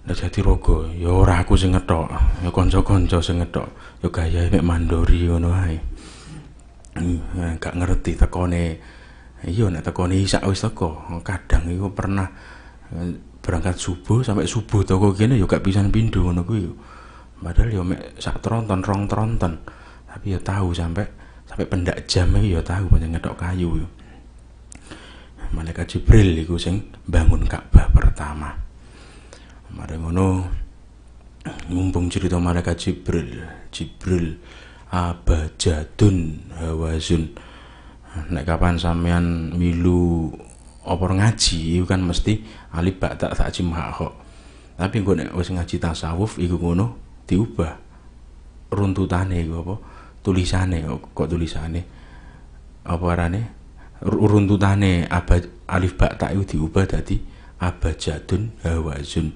ndak jadi rogo yo ya, ora aku sing ngetok ya kanca-kanca sing ngetok ya gaya mek mandori ngono ae hmm, gak ngerti tekone iya nek tekoni isak wis teko kadang iku pernah eh, berangkat subuh sampai subuh toko kene yo ya gak pisan pindho ngono kuwi padahal yo ya mek sak tronton rong tronton tapi yo ya tahu sampai sampai pendak jam yo tahu banyak ngetok kayu yo malaikat Jibril iku sing bangun Ka'bah pertama mari ngono mumpung cerita malaikat Jibril Jibril abajadun hawazun nek kapan sampean milu opor ngaji kan mesti alif bak tak tak jimha kok tapi gue nek wis ngaji tasawuf iku ngono diubah runtutane iku apa tulisane kok tulisane apa arane runtutane abad alif bak tak iku diubah dadi abajadun hawazun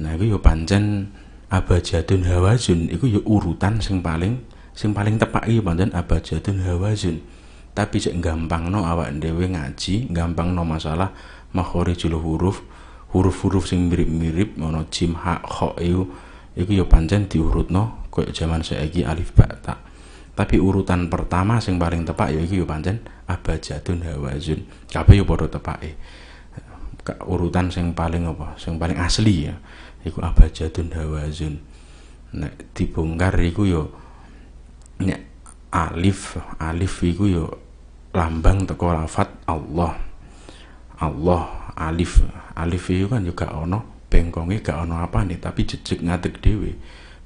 nah iku yo ya pancen abajadun hawazun iku yo ya urutan sing paling sing paling tepak iki pancen abajadun hawazun tapi cek gampang no awak dewe ngaji gampang no masalah makhorijul huruf huruf-huruf sing mirip-mirip mono jim ha kho iku iku ya yo pancen no koyo jaman saiki alif ba ta tapi urutan pertama sing paling tepat ya iku yo ya pancen abajadun hawazun kabeh yo ya padha tepake urutan sing paling apa sing paling asli ya iku abajadun hawazun nek dibongkar iku yo nek alif alif iku yo lambang teko lafat Allah Allah alif alif itu kan juga ono bengkongi gak ono apa nih tapi jejak ngatik dewi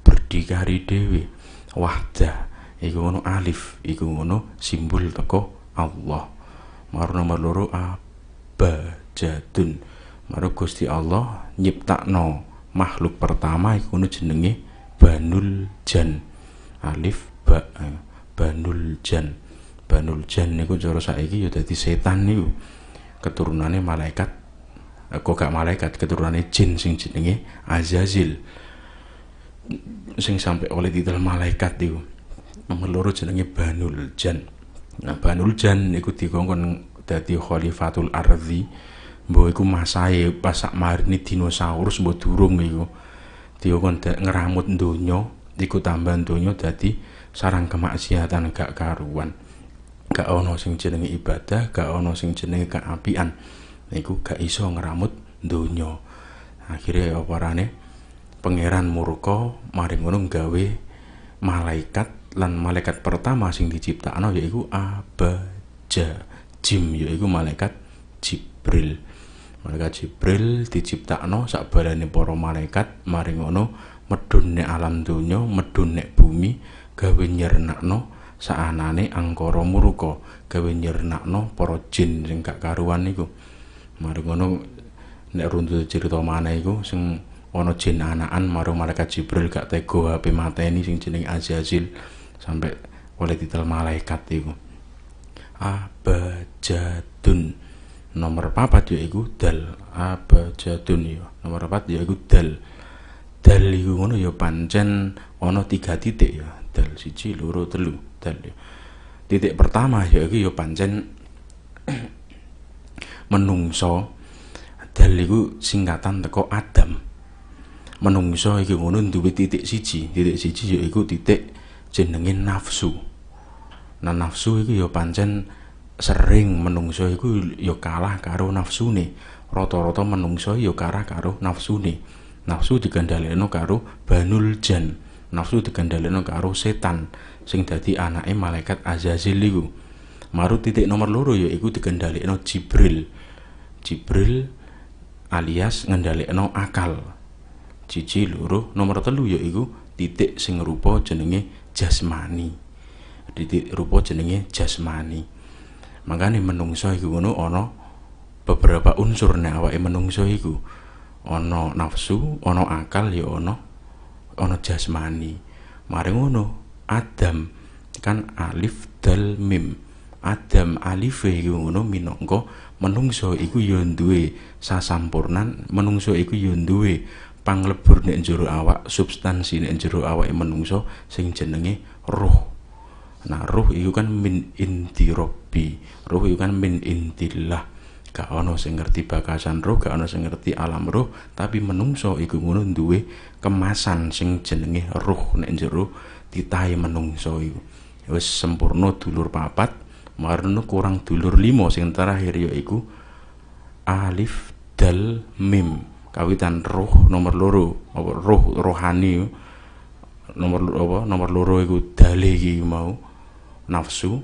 berdikari dewi wahda iku ono alif iku ono simbol teko Allah maru nomor loro abadun maru Gusti Allah nyiptakno makhluk pertama iku ono jenenge Banul Jan alif ba eh, Banul Jan Banul Jan, niku cara saiki ya dadi setan niku. Keturunane malaikat kok gak malaikat keturunane jin sing jenenge Azazil. Sing sampai oleh titel malaikat niku. Nomor loro jenenge Banul Jan. Nah, Banul Jan niku dikongkon dadi khalifatul ardi. Mbok iku masae pasak marini dinosaurus mbok durung iku. Dikongkon ngeramut donya niku tambah donya dadi sarang kemaksiatan gak karuan gak ono sing jenenge ibadah gak ono sing jenenge keapian niku gak iso ngeramut donya akhirnya apa rane pangeran murka maringono ngono gawe malaikat lan malaikat pertama sing diciptakno yaiku abaja jim yaiku malaikat Jibril malaikat Jibril diciptakno sakbarane para malaikat maringono ngono medun alam donya medun bumi gawe nyernakno saanane angkara murka gawe nyernakno para jin sing gak karuan niku mari ngono nek runtu cerita maneh iku sing ana jin anakan marang malaikat Jibril gak tega HP mateni sing jeneng Azazil sampai oleh titel malaikat iku abajadun nomor papat yaiku dal abajadun ya nomor papat iku dal dal iku ngono ya pancen ana tiga titik ya dal siji loro telu Tadi titik pertama ya iki ya pancen (clears throat) menungso dal iku singkatan teko Adam menungso iki ngono duwe titik siji titik siji ya iku titik jenenge nafsu nah nafsu iki ya pancen sering menungso iku ya kalah karo nafsune rata-rata menungso ya kalah karo nafsune nafsu digandaleno karo banul jan nafsu digandaleno karo setan sing dadi anake malaikat Azazil iku. Maru titik nomor loro ya iku digendhalekno Jibril. Jibril alias ngendhalekno akal. cici loro nomor telu ya iku titik sing rupa jenenge jasmani. Titik rupa jenenge jasmani. Mangkane menungsa iku ngono ana beberapa unsur nek awake menungsa iku. Ana nafsu, ana akal ya ana ana jasmani. Mari ngono Adam kan alif dal mim Adam alif iku ngono minangka menungso iku ya duwe sasampurnan menungso iku ya duwe panglebur nek jero awak substansi nek jero awake menungso sing jenenge roh nah roh iku kan min inti robbi roh iku kan min intillah gak ono sing ngerti bakasan roh gak ono sing ngerti alam roh tapi menungso iku ngono duwe kemasan sing jenenge roh nek jero titahe menungso iku wis sempurna dulur papat marno kurang dulur limo sing terakhir iku alif dal mim kawitan roh nomor loro apa roh rohani nomor apa nomor loro iku dalih iki mau nafsu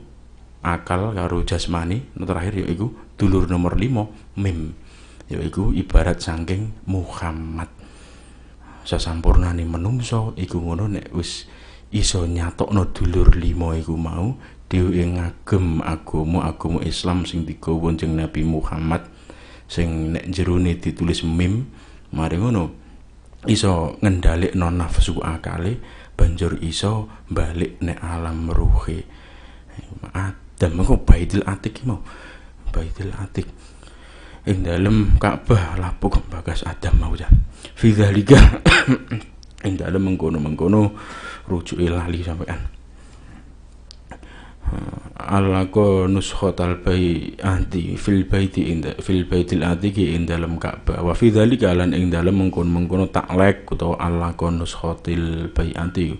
akal karo jasmani no terakhir iku dulur nomor limo mim iku ibarat sangking Muhammad sasampurnane menungso iku ngono nek wis iso nyatokno dulur limo iku mau dhewe ngagem agama agama Islam sing digawa jeneng Nabi Muhammad sing nek jerone ditulis mim mari ngono iso ngendalikno nafsu akale banjur iso balik nek alam ruhe Adam kok baitul atik mau baitul atik ing dalem Ka'bah lapuk bagas Adam mau ya fi dzalika (coughs) ing dalem mengkono-mengkono rujuk lali sampean alako nuskhotal bayi anti fil baiti inda fil baitil atiki ing dalem Ka'bah wa fi dzalika lan ing dalam mengkon-mengkono taklek utawa ko nuskhotil bayi anti.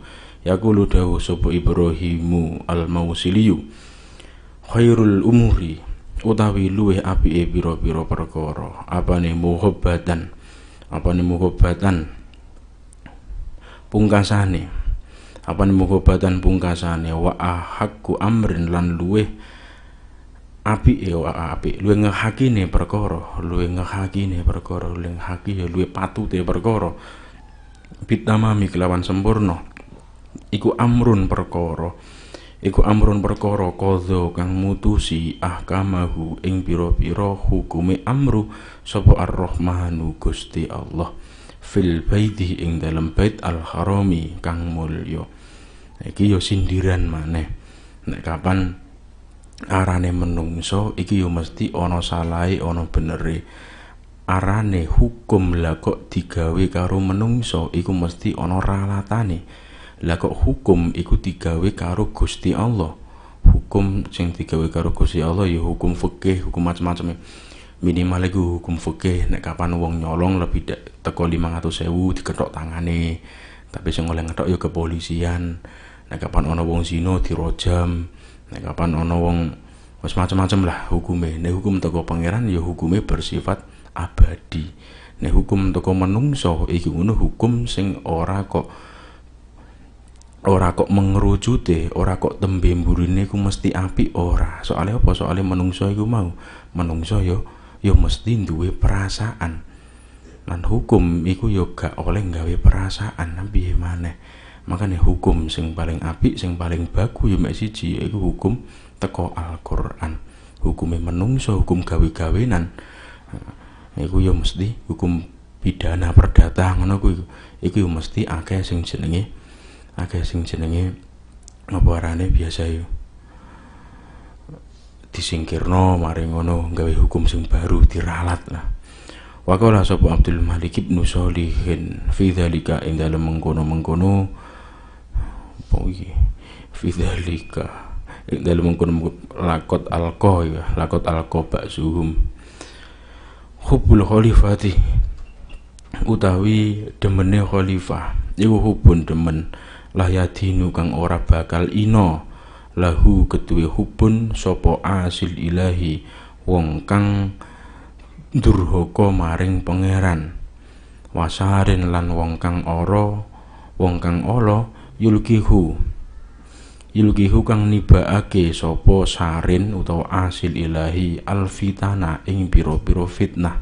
yaqulu dawu sapa Ibrahimu al mausiliyu khairul umuri utawi api luweh apike Apa pira perkara apane muhabbatan apane muhabbatan pungkasane apa mugobatan pungkasane wa ahakku amrin lan luweh api ya api luwe ngehaki nih perkoro luwe ngehaki nih perkoro luwe ngehaki ya luwe patut ya perkoro bitamami kelawan sempurna iku amrun perkoro iku amrun perkoro kodo kang mutusi ahkamahu ing piro-piro hukume amru sopo ar-rahmanu gusti Allah fil baiti ing dalam bait al-harami kang mulya iki yo ya sindiran maneh nek kapan arane menungso iki yo ya mesti ana salahe ana benere arane hukum lah kok digawe karo menungso iku mesti ana ralatane lah kok hukum iku digawe karo Gusti Allah hukum sing digawe karo Gusti Allah ya hukum fikih hukum macam-macam minimal iku hukum fikih nek kapan wong nyolong lebih teko 500.000 diketok tangane tapi sing oleh ngetok ya kepolisian nek kapan ana wong zina dirojam nek kapan ana wong wis macam-macam lah hukume nek hukum teko pangeran ya hukume bersifat abadi nek hukum teko menungso iki ngono hukum sing ora kok ora kok mengerucute ora kok tembe mburine ku mesti api ora soalnya apa soalnya menungso iku mau menungso yo ya, yo ya mesti duwe perasaan lan hukum iku yo ya gak oleh gawe perasaan nabi maneh makanya hukum sing paling apik sing paling baku ya mek siji yaiku hukum teko Al-Qur'an hukume menungso hukum gawe-gawenan nah, iku ya mesti hukum pidana perdata ngono kuwi iku ya mesti akeh sing jenenge akeh sing jenenge apa arane biasa ya disingkirno mari ngono gawe hukum sing baru diralat lah Wakola sapa Abdul Malik ibnu Solihin fi dzalika indalem dalem mengkono-mengkono opo iki fidzalika ing dalem mengkon lakot alqa ya lakot alqa baksuhum hubbul khalifati utawi demene khalifah iku hubun demen lah yadinu kang ora bakal ino lahu ketuwe hubun sopo asil ilahi wong kang durhoko maring pangeran wasarin lan wong kang ora wong kang ala yulkihu yulkihu kang nibaake sapa sarin utawa asil ilahi alfitana ing pira-pira fitnah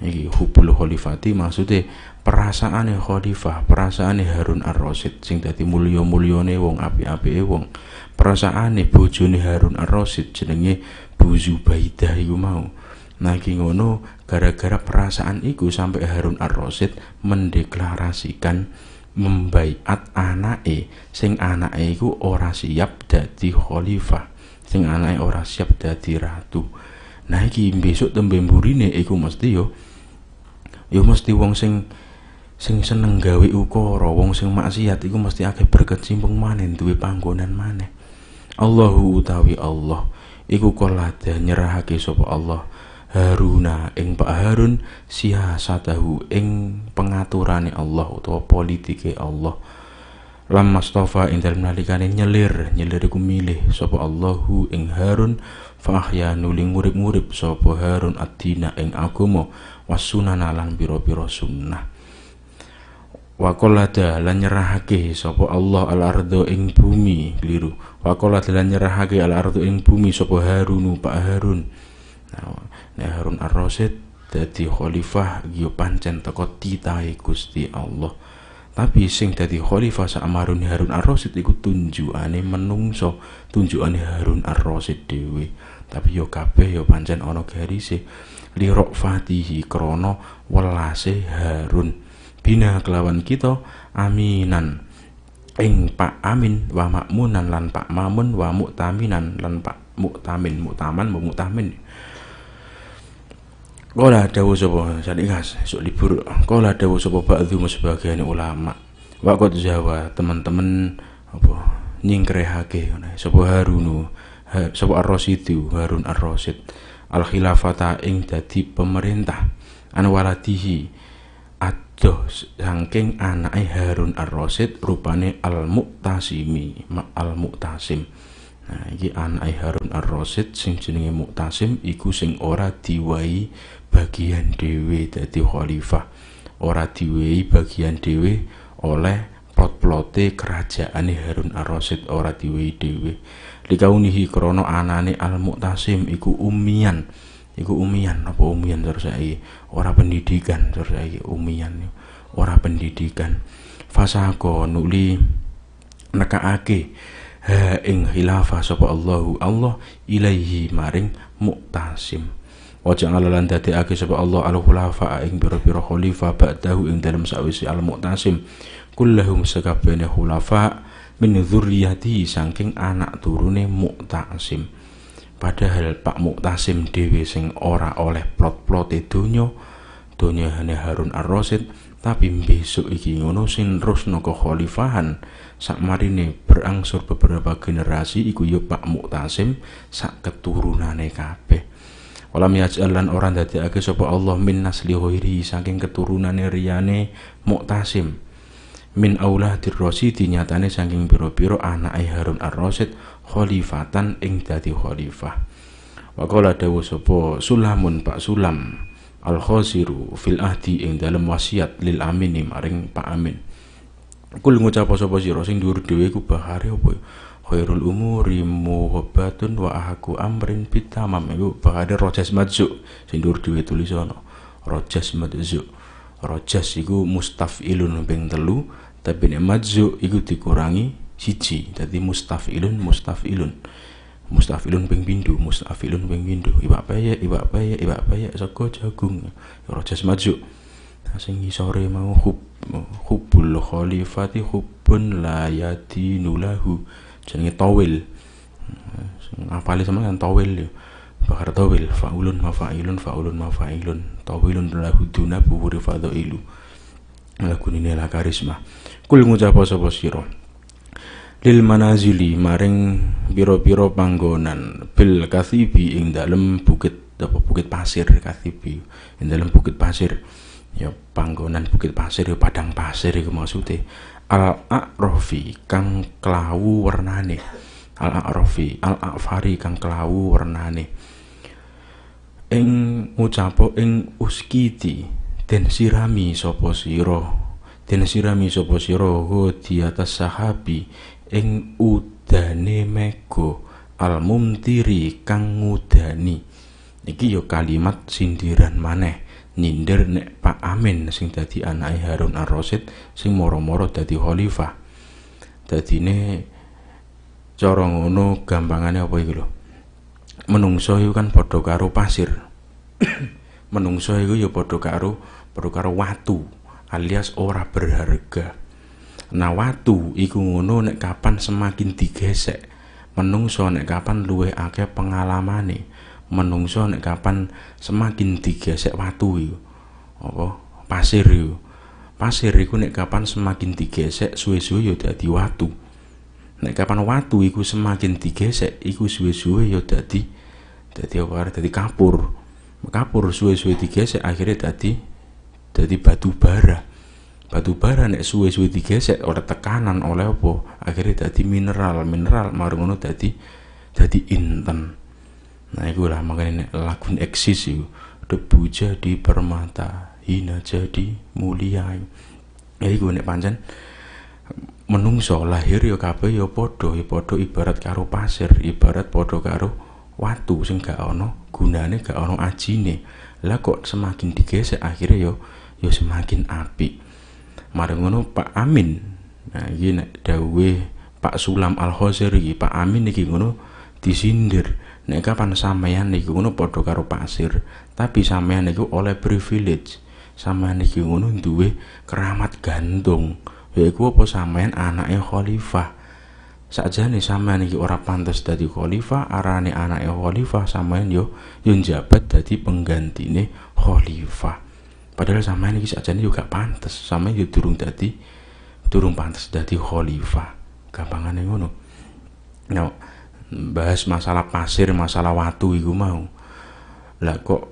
iki hubul khalifati maksude perasaane khalifah perasaane Harun Ar-Rasyid sing dadi mulio mulyane wong api-api wong perasaane bojone Harun Ar-Rasyid jenenge Bu baidah iku mau nah ngono gara-gara perasaan iku sampai Harun Ar-Rasyid mendeklarasikan membaiat anake sing anake iku ora siap dadi khalifah sing anake ora siap dadi ratu nah iki besok tembe mburine iku mesti yo yo mesti wong sing sing seneng gawe ukara wong sing maksiat iku mesti akeh berkecimpung maneh duwe panggonan maneh Allahu utawi Allah iku kala nyerahake sapa Allah Haruna ing Pak Harun siasatahu ing pengaturane Allah utawa politike Allah Lam Mustafa ing dalem nalikane nyelir, nyelir iku milih sapa Allahu ing Harun fa ahya nuling murid-murid sapa Harun adina ing agama wasunana lan pira-pira sunnah. Wa lan nyerahake sapa Allah al ardo ing bumi keliru. Wa lan nyerahake al ardo ing bumi sapa Harunu Pak Harun. Nah, Nek Harun Ar-Rasyid dadi khalifah yo pancen teko titahe Gusti Allah. Tapi sing dadi khalifah sak marun Harun Ar-Rasyid iku tunjukane menungso, tunjukane Harun Ar-Rasyid dhewe. Tapi yo ya kabeh yo ya pancen ana garise lirok fatihi krono welase Harun. Bina kelawan kita aminan. ing Pak Amin wa Makmunan lan Pak Mamun wa Muktaminan lan Pak Muktamin, Muktaman wa Muktamin. Kala dawu sapa sanikas esuk libur. Kala dawu sapa ba'dhu sebagian ulama. Waqat Jawa, teman-teman apa nyingkrehake sapa Harunu, sapa Ar-Rasidu, Harun Ar-Rasid. Al khilafata ing dadi pemerintah anwaladihi adoh saking anake Harun Ar-Rasid rupane Al-Muqtasimi, Al-Muqtasim. Nah, iki anake Harun Ar-Rasid sing jenenge Muqtasim iku sing ora diwai bagian dewe dadi khalifah ora diwehi bagian dewe oleh plot-plote kerajaan Harun Ar-Rasyid ora diwehi dewe likaunihi krana anane Al-Muqtasim iku umian iku umian apa umian terus saiki ora pendidikan terus saiki umian ora pendidikan fasako nuli nekaake ha ing khilafah sapa Allahu Allah ilaihi maring muktasim wa ja'ala lan dadekake sapa Allah al khulafa ing pira-pira khalifah ba'dahu ing dalam sawise al muqtasim kullahum sakabehane khulafa min dzurriyyati saking anak turune muqtasim padahal Pak Muqtasim dhewe sing ora oleh plot-plote donya donya hane Harun Ar-Rasyid tapi besok iki ngono sing Khalifahan. kekhalifahan marine berangsur beberapa generasi iku yo ya Pak Muktasim sak keturunane kabeh Walam yaj'al orang ora dadekake sapa Allah min nasli ghairihi saking keturunane riyane Mu'tasim. Min aulah Rasyidi nyatane saking biro pira anake Harun Ar-Rasyid khalifatan ing dadi khalifah. wakola dawu sapa Sulamun Pak Sulam al khosiru fil ahdi ing dalem wasiat lil amini maring Pak Amin. Kul ngucap sapa sira sing dhuwur dhewe iku bahare ya? khairul umuri muhabbatun wa ahaku amrin pitamam iku bakade rojas madzu sing dhuwur dhewe tulisana rojas madzu rojas iku mustafilun ping telu tapi nek madzu iku dikurangi siji dadi mustafilun mustafilun mustafilun ping bindu mustafilun ping bindu iwak paya iwak paya iwak paya sego jagung ya, rojas madzu nah, sing sore mau hub hubul khalifati hubun la nulahu jenenge towel, ngapali sama kan tawil ya Bakar fa faulun mafailun faulun mafailun tawilun lahu duna buhuri fadailu lagu ini lah karisma kul ngucapa sapa sira lil manazili maring piro-piro panggonan bil kathibi ing dalem bukit apa bukit pasir kathibi ing dalem bukit pasir ya panggonan bukit pasir ya padang pasir iku maksudnya al rofi kang klawu wernane al rofi al-a'fari kang klawu wernane ing ucapo ing uskiti den sirami sopo siro den sirami sapa sira di atas sahabi ing udane mego al-mumtiri kang udani. iki yo ya kalimat sindiran maneh nyindir nek Pak Amin sing dadi anake Harun Ar-Rasyid sing moro-moro dadi khalifah. Dadine cara ngono gampangane apa iku lho. Menungso iku kan padha karo pasir. (coughs) Menungso iku ya padha karo padha karo watu alias ora berharga. Nah watu iku ngono nek kapan semakin digesek menungso nek kapan luwih akeh pengalamane menungso nek kapan semakin digesek watu yo. apa pasir yo. pasir iku nek kapan semakin digesek suwe-suwe yo ya dadi watu nek kapan watu iku semakin digesek iku suwe-suwe ya dadi dadi apa dadi kapur kapur suwe-suwe digesek akhirnya dadi dadi batu bara batu bara nek suwe-suwe digesek oleh tekanan oleh apa akhirnya dadi mineral mineral marungono dadi dadi inten nah iku lah makanya nek eksis itu debu jadi permata hina jadi mulia ya iku nek pancen menungso lahir ya kabeh ya podo, ya ibarat karo pasir ibarat podo karo watu sing gak ono gunane gak ono ajine lah kok semakin digesek akhirnya yo ya, yo ya semakin api. mari ngono Pak Amin nah iki nek Pak Sulam Al Khazer Pak Amin iki ngono disindir nek kapan sampeyan niku ngono padha karo pasir tapi sampeyan niku oleh privilege sampeyan niku ngono duwe keramat gantung yaiku apa sampeyan anaknya khalifah sakjane sampeyan niki ora pantas dadi khalifah arane anaknya khalifah sampeyan yo yo njabat dadi penggantine khalifah padahal sampeyan niki sakjane yo gak pantas, sampeyan yo durung dadi durung jadi dadi khalifah gampangane ngono nah bahas masalah pasir masalah watu iku mau lah kok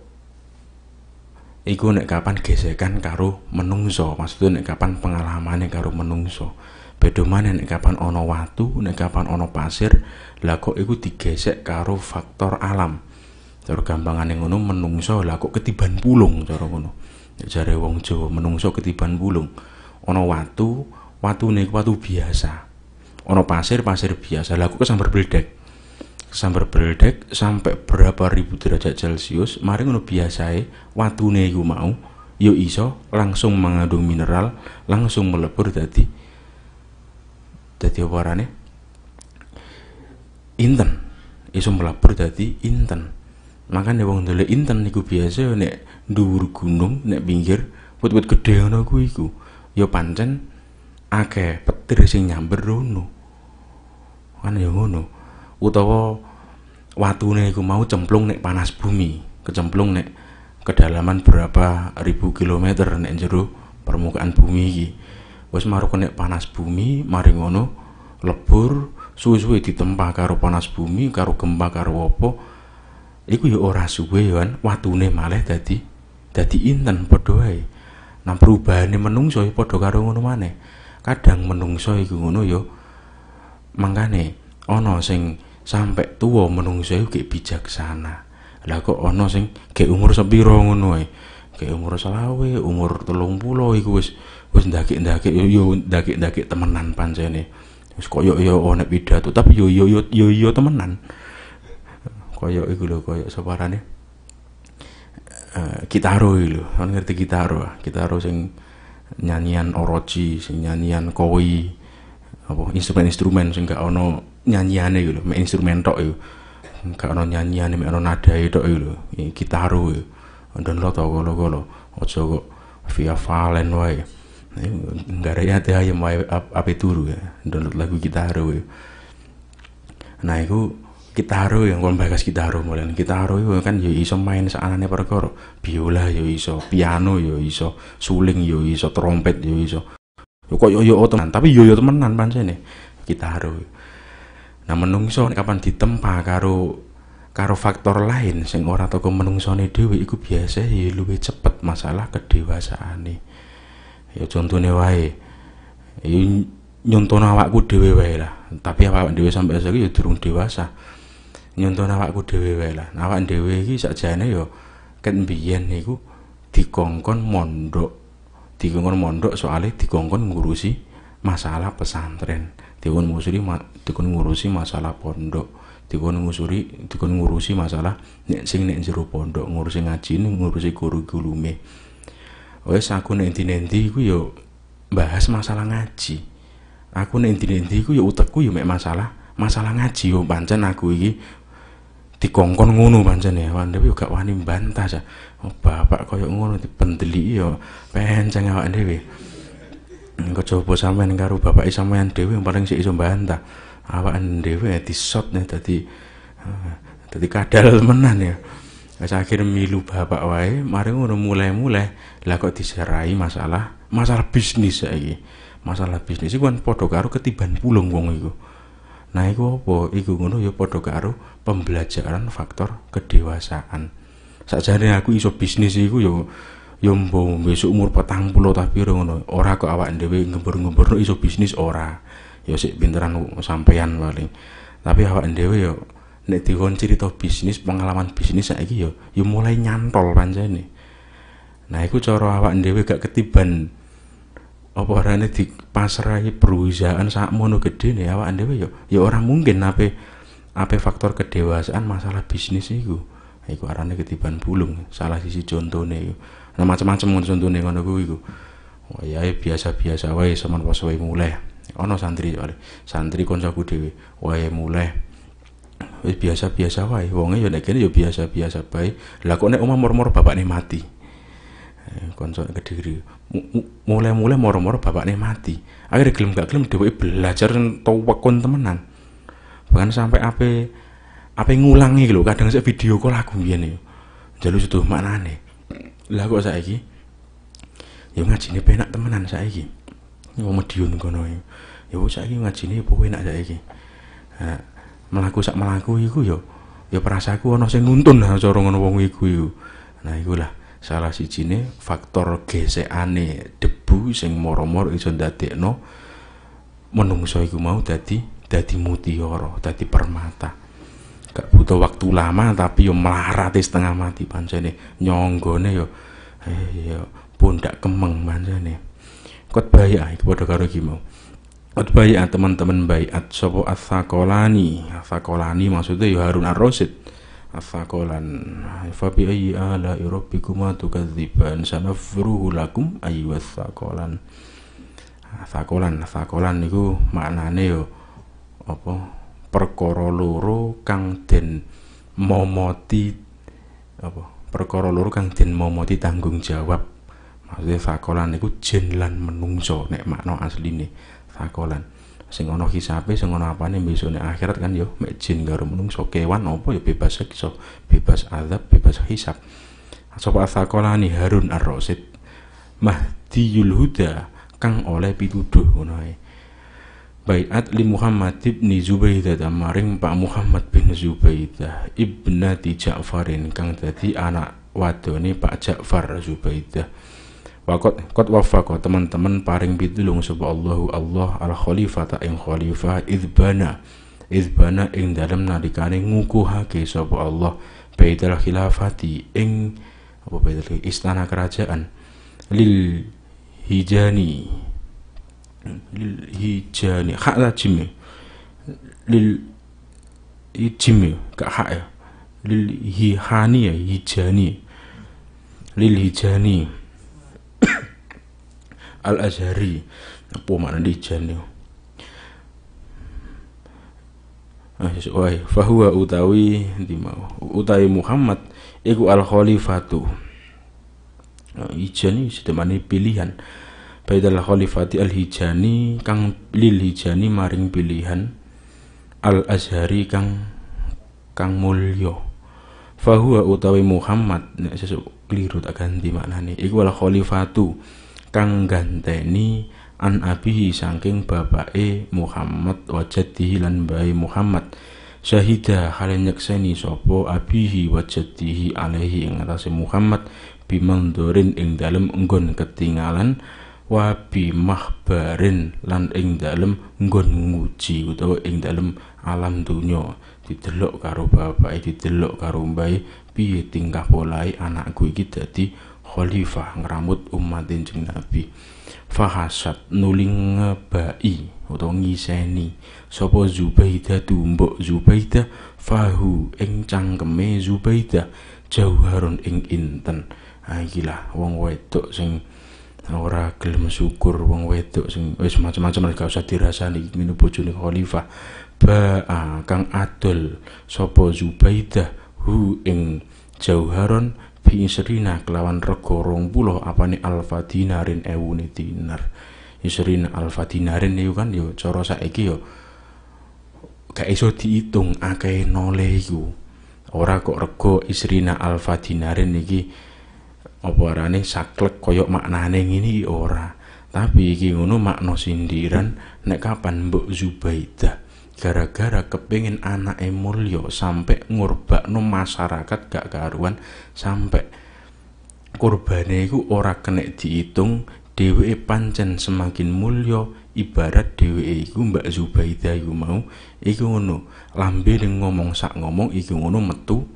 iku nek kapan gesekan karo menungso maksudnya nek kapan pengalamannya karo menungso beda mana nek kapan ono watu nek kapan ono pasir lah kok iku digesek karo faktor alam cara gampangane ngono menungso lah kok ketiban pulung cara ngono jare wong Jawa menungso ketiban pulung ono watu watu nek watu biasa ono pasir pasir biasa lah kok kesambar bledek sambar beledek sampai berapa ribu derajat celcius mari ngono biasae watune iku mau yo iso langsung mengandung mineral langsung melebur dadi dadi warane inten iso melebur dadi inten makanya wong ndelok inten niku biasa nek dhuwur gunung nek pinggir wit-wit gede ngono kuwi iku yo pancen akeh petir sing nyamber rono kan yo ngono utawa watune iku mau cemplung nek panas bumi, kecemplung nek kedalaman berapa ribu kilometer nek jero permukaan bumi iki. Wis maru nek panas bumi, mari ngono lebur suwe-suwe ditempa karo panas bumi, karo gempa, karo apa. Iku ya ora suwe yoan, watune malah dadi dadi inten padha wae. Nah perubahane menungso ya padha karo ngono maneh. Kadang menungso iku ngono ya mangkane ana sing sampai tua menungso iku gek bijaksana lah kok ono sing gek umur sepiro ngono ae gek umur selawe umur telung puluh iku wis wis ndakik-ndakik yo yo ndakik-ndakik temenan pancene wis koyo yo ono pidato tapi yo yo yo yo temenan koyo iku lho koyo separane uh, kitaro lho kan ngerti kita kitaro sing nyanyian orochi sing nyanyian koi apa instrumen-instrumen sing gak ono nyanyiane gitu main instrumen tok gitu. Gak ono nyanyian, mek ono nadae tok yo lho. Gitaro gitu. lo tau kolo-kolo. Ojo kok via Valen wae. Enggak ada hati ayam wae ape turu ya. Download lagu gitaro yo. Nah, iku yo yang kon bagas gitaro mulan gitaro yo kan yo iso main seanane perkara biola yo iso piano yo iso suling yo iso trompet yo iso yo kok yo yo temenan tapi yo yo temenan pancene yo. Nah menungso kapan ditempa karo karo faktor lain sing ora toko nih dewi, iku biasa ya lebih cepet masalah nih. Ya contohnya wae. Ya nyontono awakku dewi wae lah. Tapi awak dewi sampe saiki ya turun dewasa. Nyontono awakku dewi wae lah. Nah, awak dhewe saja nih yo ya, kan mbiyen niku dikongkon mondok. Dikongkon mondok soalnya dikongkon ngurusi masalah pesantren. Dewan muslim dikon ngurusi masalah pondok dikon ngusuri dikon ngurusi masalah nek sing nek jero pondok ngurusi ngaji ngurusi kurikulume wes aku nek endi-endi iku yo bahas masalah ngaji aku nek endi-endi iku yo utekku yo mek masalah masalah ngaji yo pancen aku iki dikongkon ngono pancen ya wanda yo gak wani bantah ya oh, bapak koyo ngono dipendeli yo penceng awak dhewe engko coba sampean karo bapak sampean dewe yang paling sik iso bantah Awak dhewe disot nih tadi tadi eh, kadal temenan ya Wes akhir milu bapak wae, mari ngono mulai-mulai. Lah kok diserai masalah masalah bisnis saiki. Masalah bisnis iku kan padha karo ketiban pulung wong iku. Nah iku apa? Iku ngono ya padha karo pembelajaran faktor kedewasaan. Sakjane aku iso bisnis iku ya ya mbok besok umur petang puluh tapi ngono. Ora kok awak dhewe ngembur-ngembur iso bisnis ora ya sik pinteran sampean paling tapi awak dhewe yo nek dikon cerita bisnis pengalaman bisnis saiki yo yo mulai nyantol panjane nah iku cara awak dhewe gak ketiban apa arane dipasrahi perusahaan mono gede nih awak dhewe yo yo ora mungkin ape ape faktor kedewasaan masalah bisnis iku nah, iku arane ketiban bulung salah sisi contone yo nah macam-macam contone ngono kuwi iku wayahe biasa-biasa wae semen pas wae mulai ono santri oleh santri koncoku dewi wae mulai wis biasa-biasa wae wonge yo nek kene yo biasa-biasa bae lah kok nek omah murmur bapakne mati eh, konco kediri mulai-mulai moro-moro bapaknya mati akhirnya gelem gak gelem dewi belajar tawakon temenan bahkan sampai apa apa ngulangi lo kadang saya video kok lagu biyen yo itu setuh maknane lah kok saiki ya ngaji ini penak temenan saiki wong mediun kono yo ngaji ini, opo enak saiki ha melaku sak melaku iku yo ya, ya perasaku ana sing nuntun ha cara ngono wong iku yo nah ikulah salah si sijine faktor gesekane debu sing moro-moro iso ndadekno menungso iku mau dadi dadi mutiara dadi permata gak butuh waktu lama tapi yo ya melarate setengah mati pancene nyonggone yo ya, eh yo pundak kemeng pancene kot bayak iku padha karo ki mau Qad bayat teman-teman bayat sopo asakolani, asakolani maksudnya ya Harun Ar-Rasyid. Atsakolan. Fa bi ayyi ala rabbikuma tukadziban sanafruhu lakum ayyuhas sakolan. asakolan, atsakolan niku maknane yo ya apa perkara loro kang den momoti apa perkara loro kang den momoti tanggung jawab. Maksudnya asakolan, niku jin lan menungso nek makna asline takolan sing ono hisape sing ono apane nih akhirat kan yo mek jin karo menungso kewan apa yo bebas iso bebas azab bebas hisab sapa ni Harun ar rasid Mahdiyul Huda kang oleh pituduh ngono ae Baiat li Muhammad ibni Zubaidah maring Pak Muhammad bin Zubaidah ibnati Ja'farin kang dadi anak wadone Pak Ja'far Zubaidah Wakot kot wafako teman-teman paring pitulung sapa Allahu Allah al khalifata ing khalifah izbana izbana ing dalem nalikane ngukuhake sapa Allah baitul khilafati ing apa baitul istana kerajaan lil hijani lil hijani hak cime lil hijim kak hak ya lil hihani ya hijani lil hijani Al Azhari apa makna dijan ah, yo wah fahuwa utawi dimau utawi Muhammad iku al khalifatu ah, Ijani sedemane pilihan Baidal khalifati al hijani kang lil hijani maring pilihan al azhari kang kang mulya fahuwa utawi Muhammad nek sesuk kliru tak ganti maknane iku al khalifatu kang ganteni an abihi saking bapake Muhammad wa lan bae Muhammad syahida kalian nyekseni sopo abihi wa jaddihi alaihi ing atase Muhammad bimangdorin ing dalem nggon ketinggalan wa bimahbarin lan ing dalem nggon nguji utawa ing dalem alam donya didelok karo bapake didelok karo mbae piye tingkah anak anakku iki dadi khalifah ngeramut umat jeneng Nabi fahasat nuling ngebai atau ngiseni Sopo Zubaidah tumbok Zubaidah fahu ing cangkeme Zubaidah jauharun ing inten ah wong wedok sing ora gelem syukur wong wedok sing wis macam-macam gak usah dirasani minu bojone khalifah ba ah, kang adol sapa Zubaidah hu ing jauharon biing serina kelawan rego rong puluh nih alfa dinarin ewune dinar isrina ya alfa dinarin niku kan yo ya cara saiki yo ya gak iso diitung akeh nole yu ora kok rego isrina alfa dinarin iki apa arane saklek koyok maknane ngene ora tapi iki ngono makna sindiran nek kapan Mbok Zubaidah gara-gara kepingin anak emulio sampai nu masyarakat gak karuan sampai kurbane iku ora kena diitung dheweke pancen semakin mulio ibarat dheweke iku Mbak Zubaida iku mau iku ngono lambe ngomong sak ngomong iku ngono metu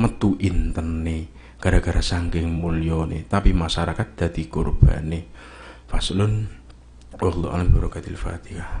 metu intene gara-gara mulio nih tapi masyarakat dadi kurbane faslun wallahu a'lam Fatihah